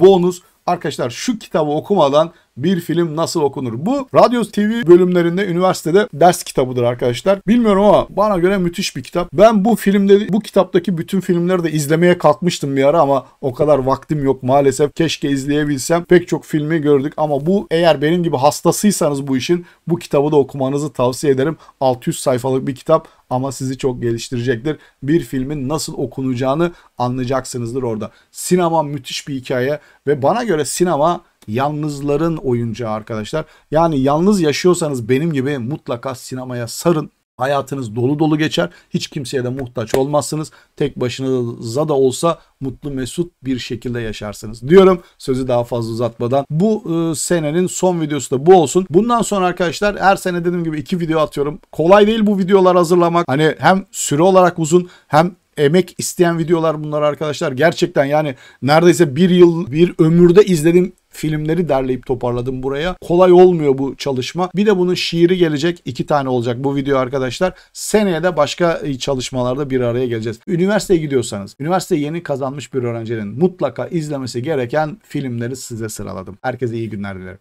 bonus. Arkadaşlar şu kitabı okumadan bir film nasıl okunur? Bu Radyo TV bölümlerinde üniversitede ders kitabıdır arkadaşlar. Bilmiyorum ama bana göre müthiş bir kitap. Ben bu filmde bu kitaptaki bütün filmleri de izlemeye kalkmıştım bir ara ama o kadar vaktim yok maalesef. Keşke izleyebilsem. Pek çok filmi gördük ama bu eğer benim gibi hastasıysanız bu işin bu kitabı da okumanızı tavsiye ederim. 600 sayfalık bir kitap ama sizi çok geliştirecektir. Bir filmin nasıl okunacağını anlayacaksınızdır orada. Sinema müthiş bir hikaye ve bana göre sinema yalnızların oyuncağı arkadaşlar. Yani yalnız yaşıyorsanız benim gibi mutlaka sinemaya sarın. Hayatınız dolu dolu geçer. Hiç kimseye de muhtaç olmazsınız. Tek başınıza da olsa mutlu mesut bir şekilde yaşarsınız diyorum. Sözü daha fazla uzatmadan bu e, senenin son videosu da bu olsun. Bundan sonra arkadaşlar her sene dediğim gibi iki video atıyorum. Kolay değil bu videolar hazırlamak. Hani hem süre olarak uzun hem emek isteyen videolar bunlar arkadaşlar. Gerçekten yani neredeyse bir yıl bir ömürde izledim filmleri derleyip toparladım buraya. Kolay olmuyor bu çalışma. Bir de bunun şiiri gelecek. iki tane olacak bu video arkadaşlar. Seneye de başka çalışmalarda bir araya geleceğiz. Üniversiteye gidiyorsanız, üniversite yeni kazanmış bir öğrencinin mutlaka izlemesi gereken filmleri size sıraladım. Herkese iyi günler dilerim.